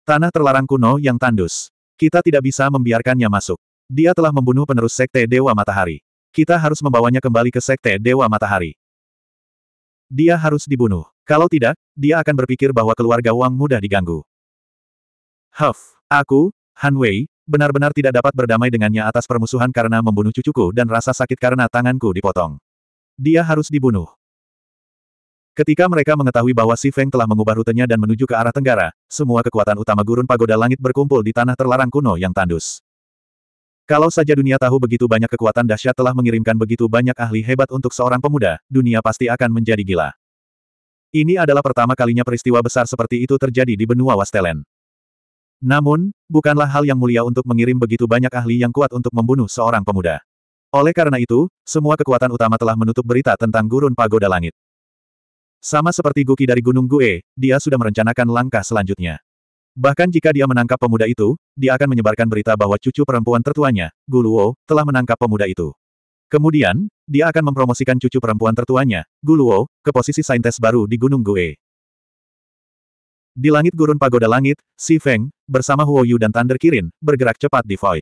Tanah terlarang kuno yang tandus. Kita tidak bisa membiarkannya masuk. Dia telah membunuh penerus Sekte Dewa Matahari. Kita harus membawanya kembali ke Sekte Dewa Matahari. Dia harus dibunuh. Kalau tidak, dia akan berpikir bahwa keluarga Wang mudah diganggu. Huff, aku, Han Wei, benar-benar tidak dapat berdamai dengannya atas permusuhan karena membunuh cucuku dan rasa sakit karena tanganku dipotong. Dia harus dibunuh. Ketika mereka mengetahui bahwa Si Feng telah mengubah rutenya dan menuju ke arah tenggara, semua kekuatan utama gurun pagoda langit berkumpul di tanah terlarang kuno yang tandus. Kalau saja dunia tahu begitu banyak kekuatan dahsyat telah mengirimkan begitu banyak ahli hebat untuk seorang pemuda, dunia pasti akan menjadi gila. Ini adalah pertama kalinya peristiwa besar seperti itu terjadi di benua Wastelen. Namun, bukanlah hal yang mulia untuk mengirim begitu banyak ahli yang kuat untuk membunuh seorang pemuda. Oleh karena itu, semua kekuatan utama telah menutup berita tentang gurun pagoda langit. Sama seperti Guki dari Gunung Gue, dia sudah merencanakan langkah selanjutnya. Bahkan jika dia menangkap pemuda itu, dia akan menyebarkan berita bahwa cucu perempuan tertuanya, Guluo, telah menangkap pemuda itu. Kemudian, dia akan mempromosikan cucu perempuan tertuanya, Guluo, ke posisi saintes baru di Gunung Gue. Di langit gurun pagoda langit, Si Feng, bersama Huo Yu dan Thunder Kirin, bergerak cepat di void.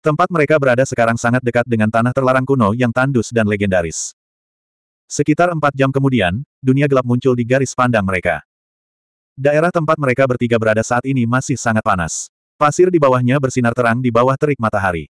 Tempat mereka berada sekarang sangat dekat dengan tanah terlarang kuno yang tandus dan legendaris. Sekitar empat jam kemudian, dunia gelap muncul di garis pandang mereka. Daerah tempat mereka bertiga berada saat ini masih sangat panas. Pasir di bawahnya bersinar terang di bawah terik matahari.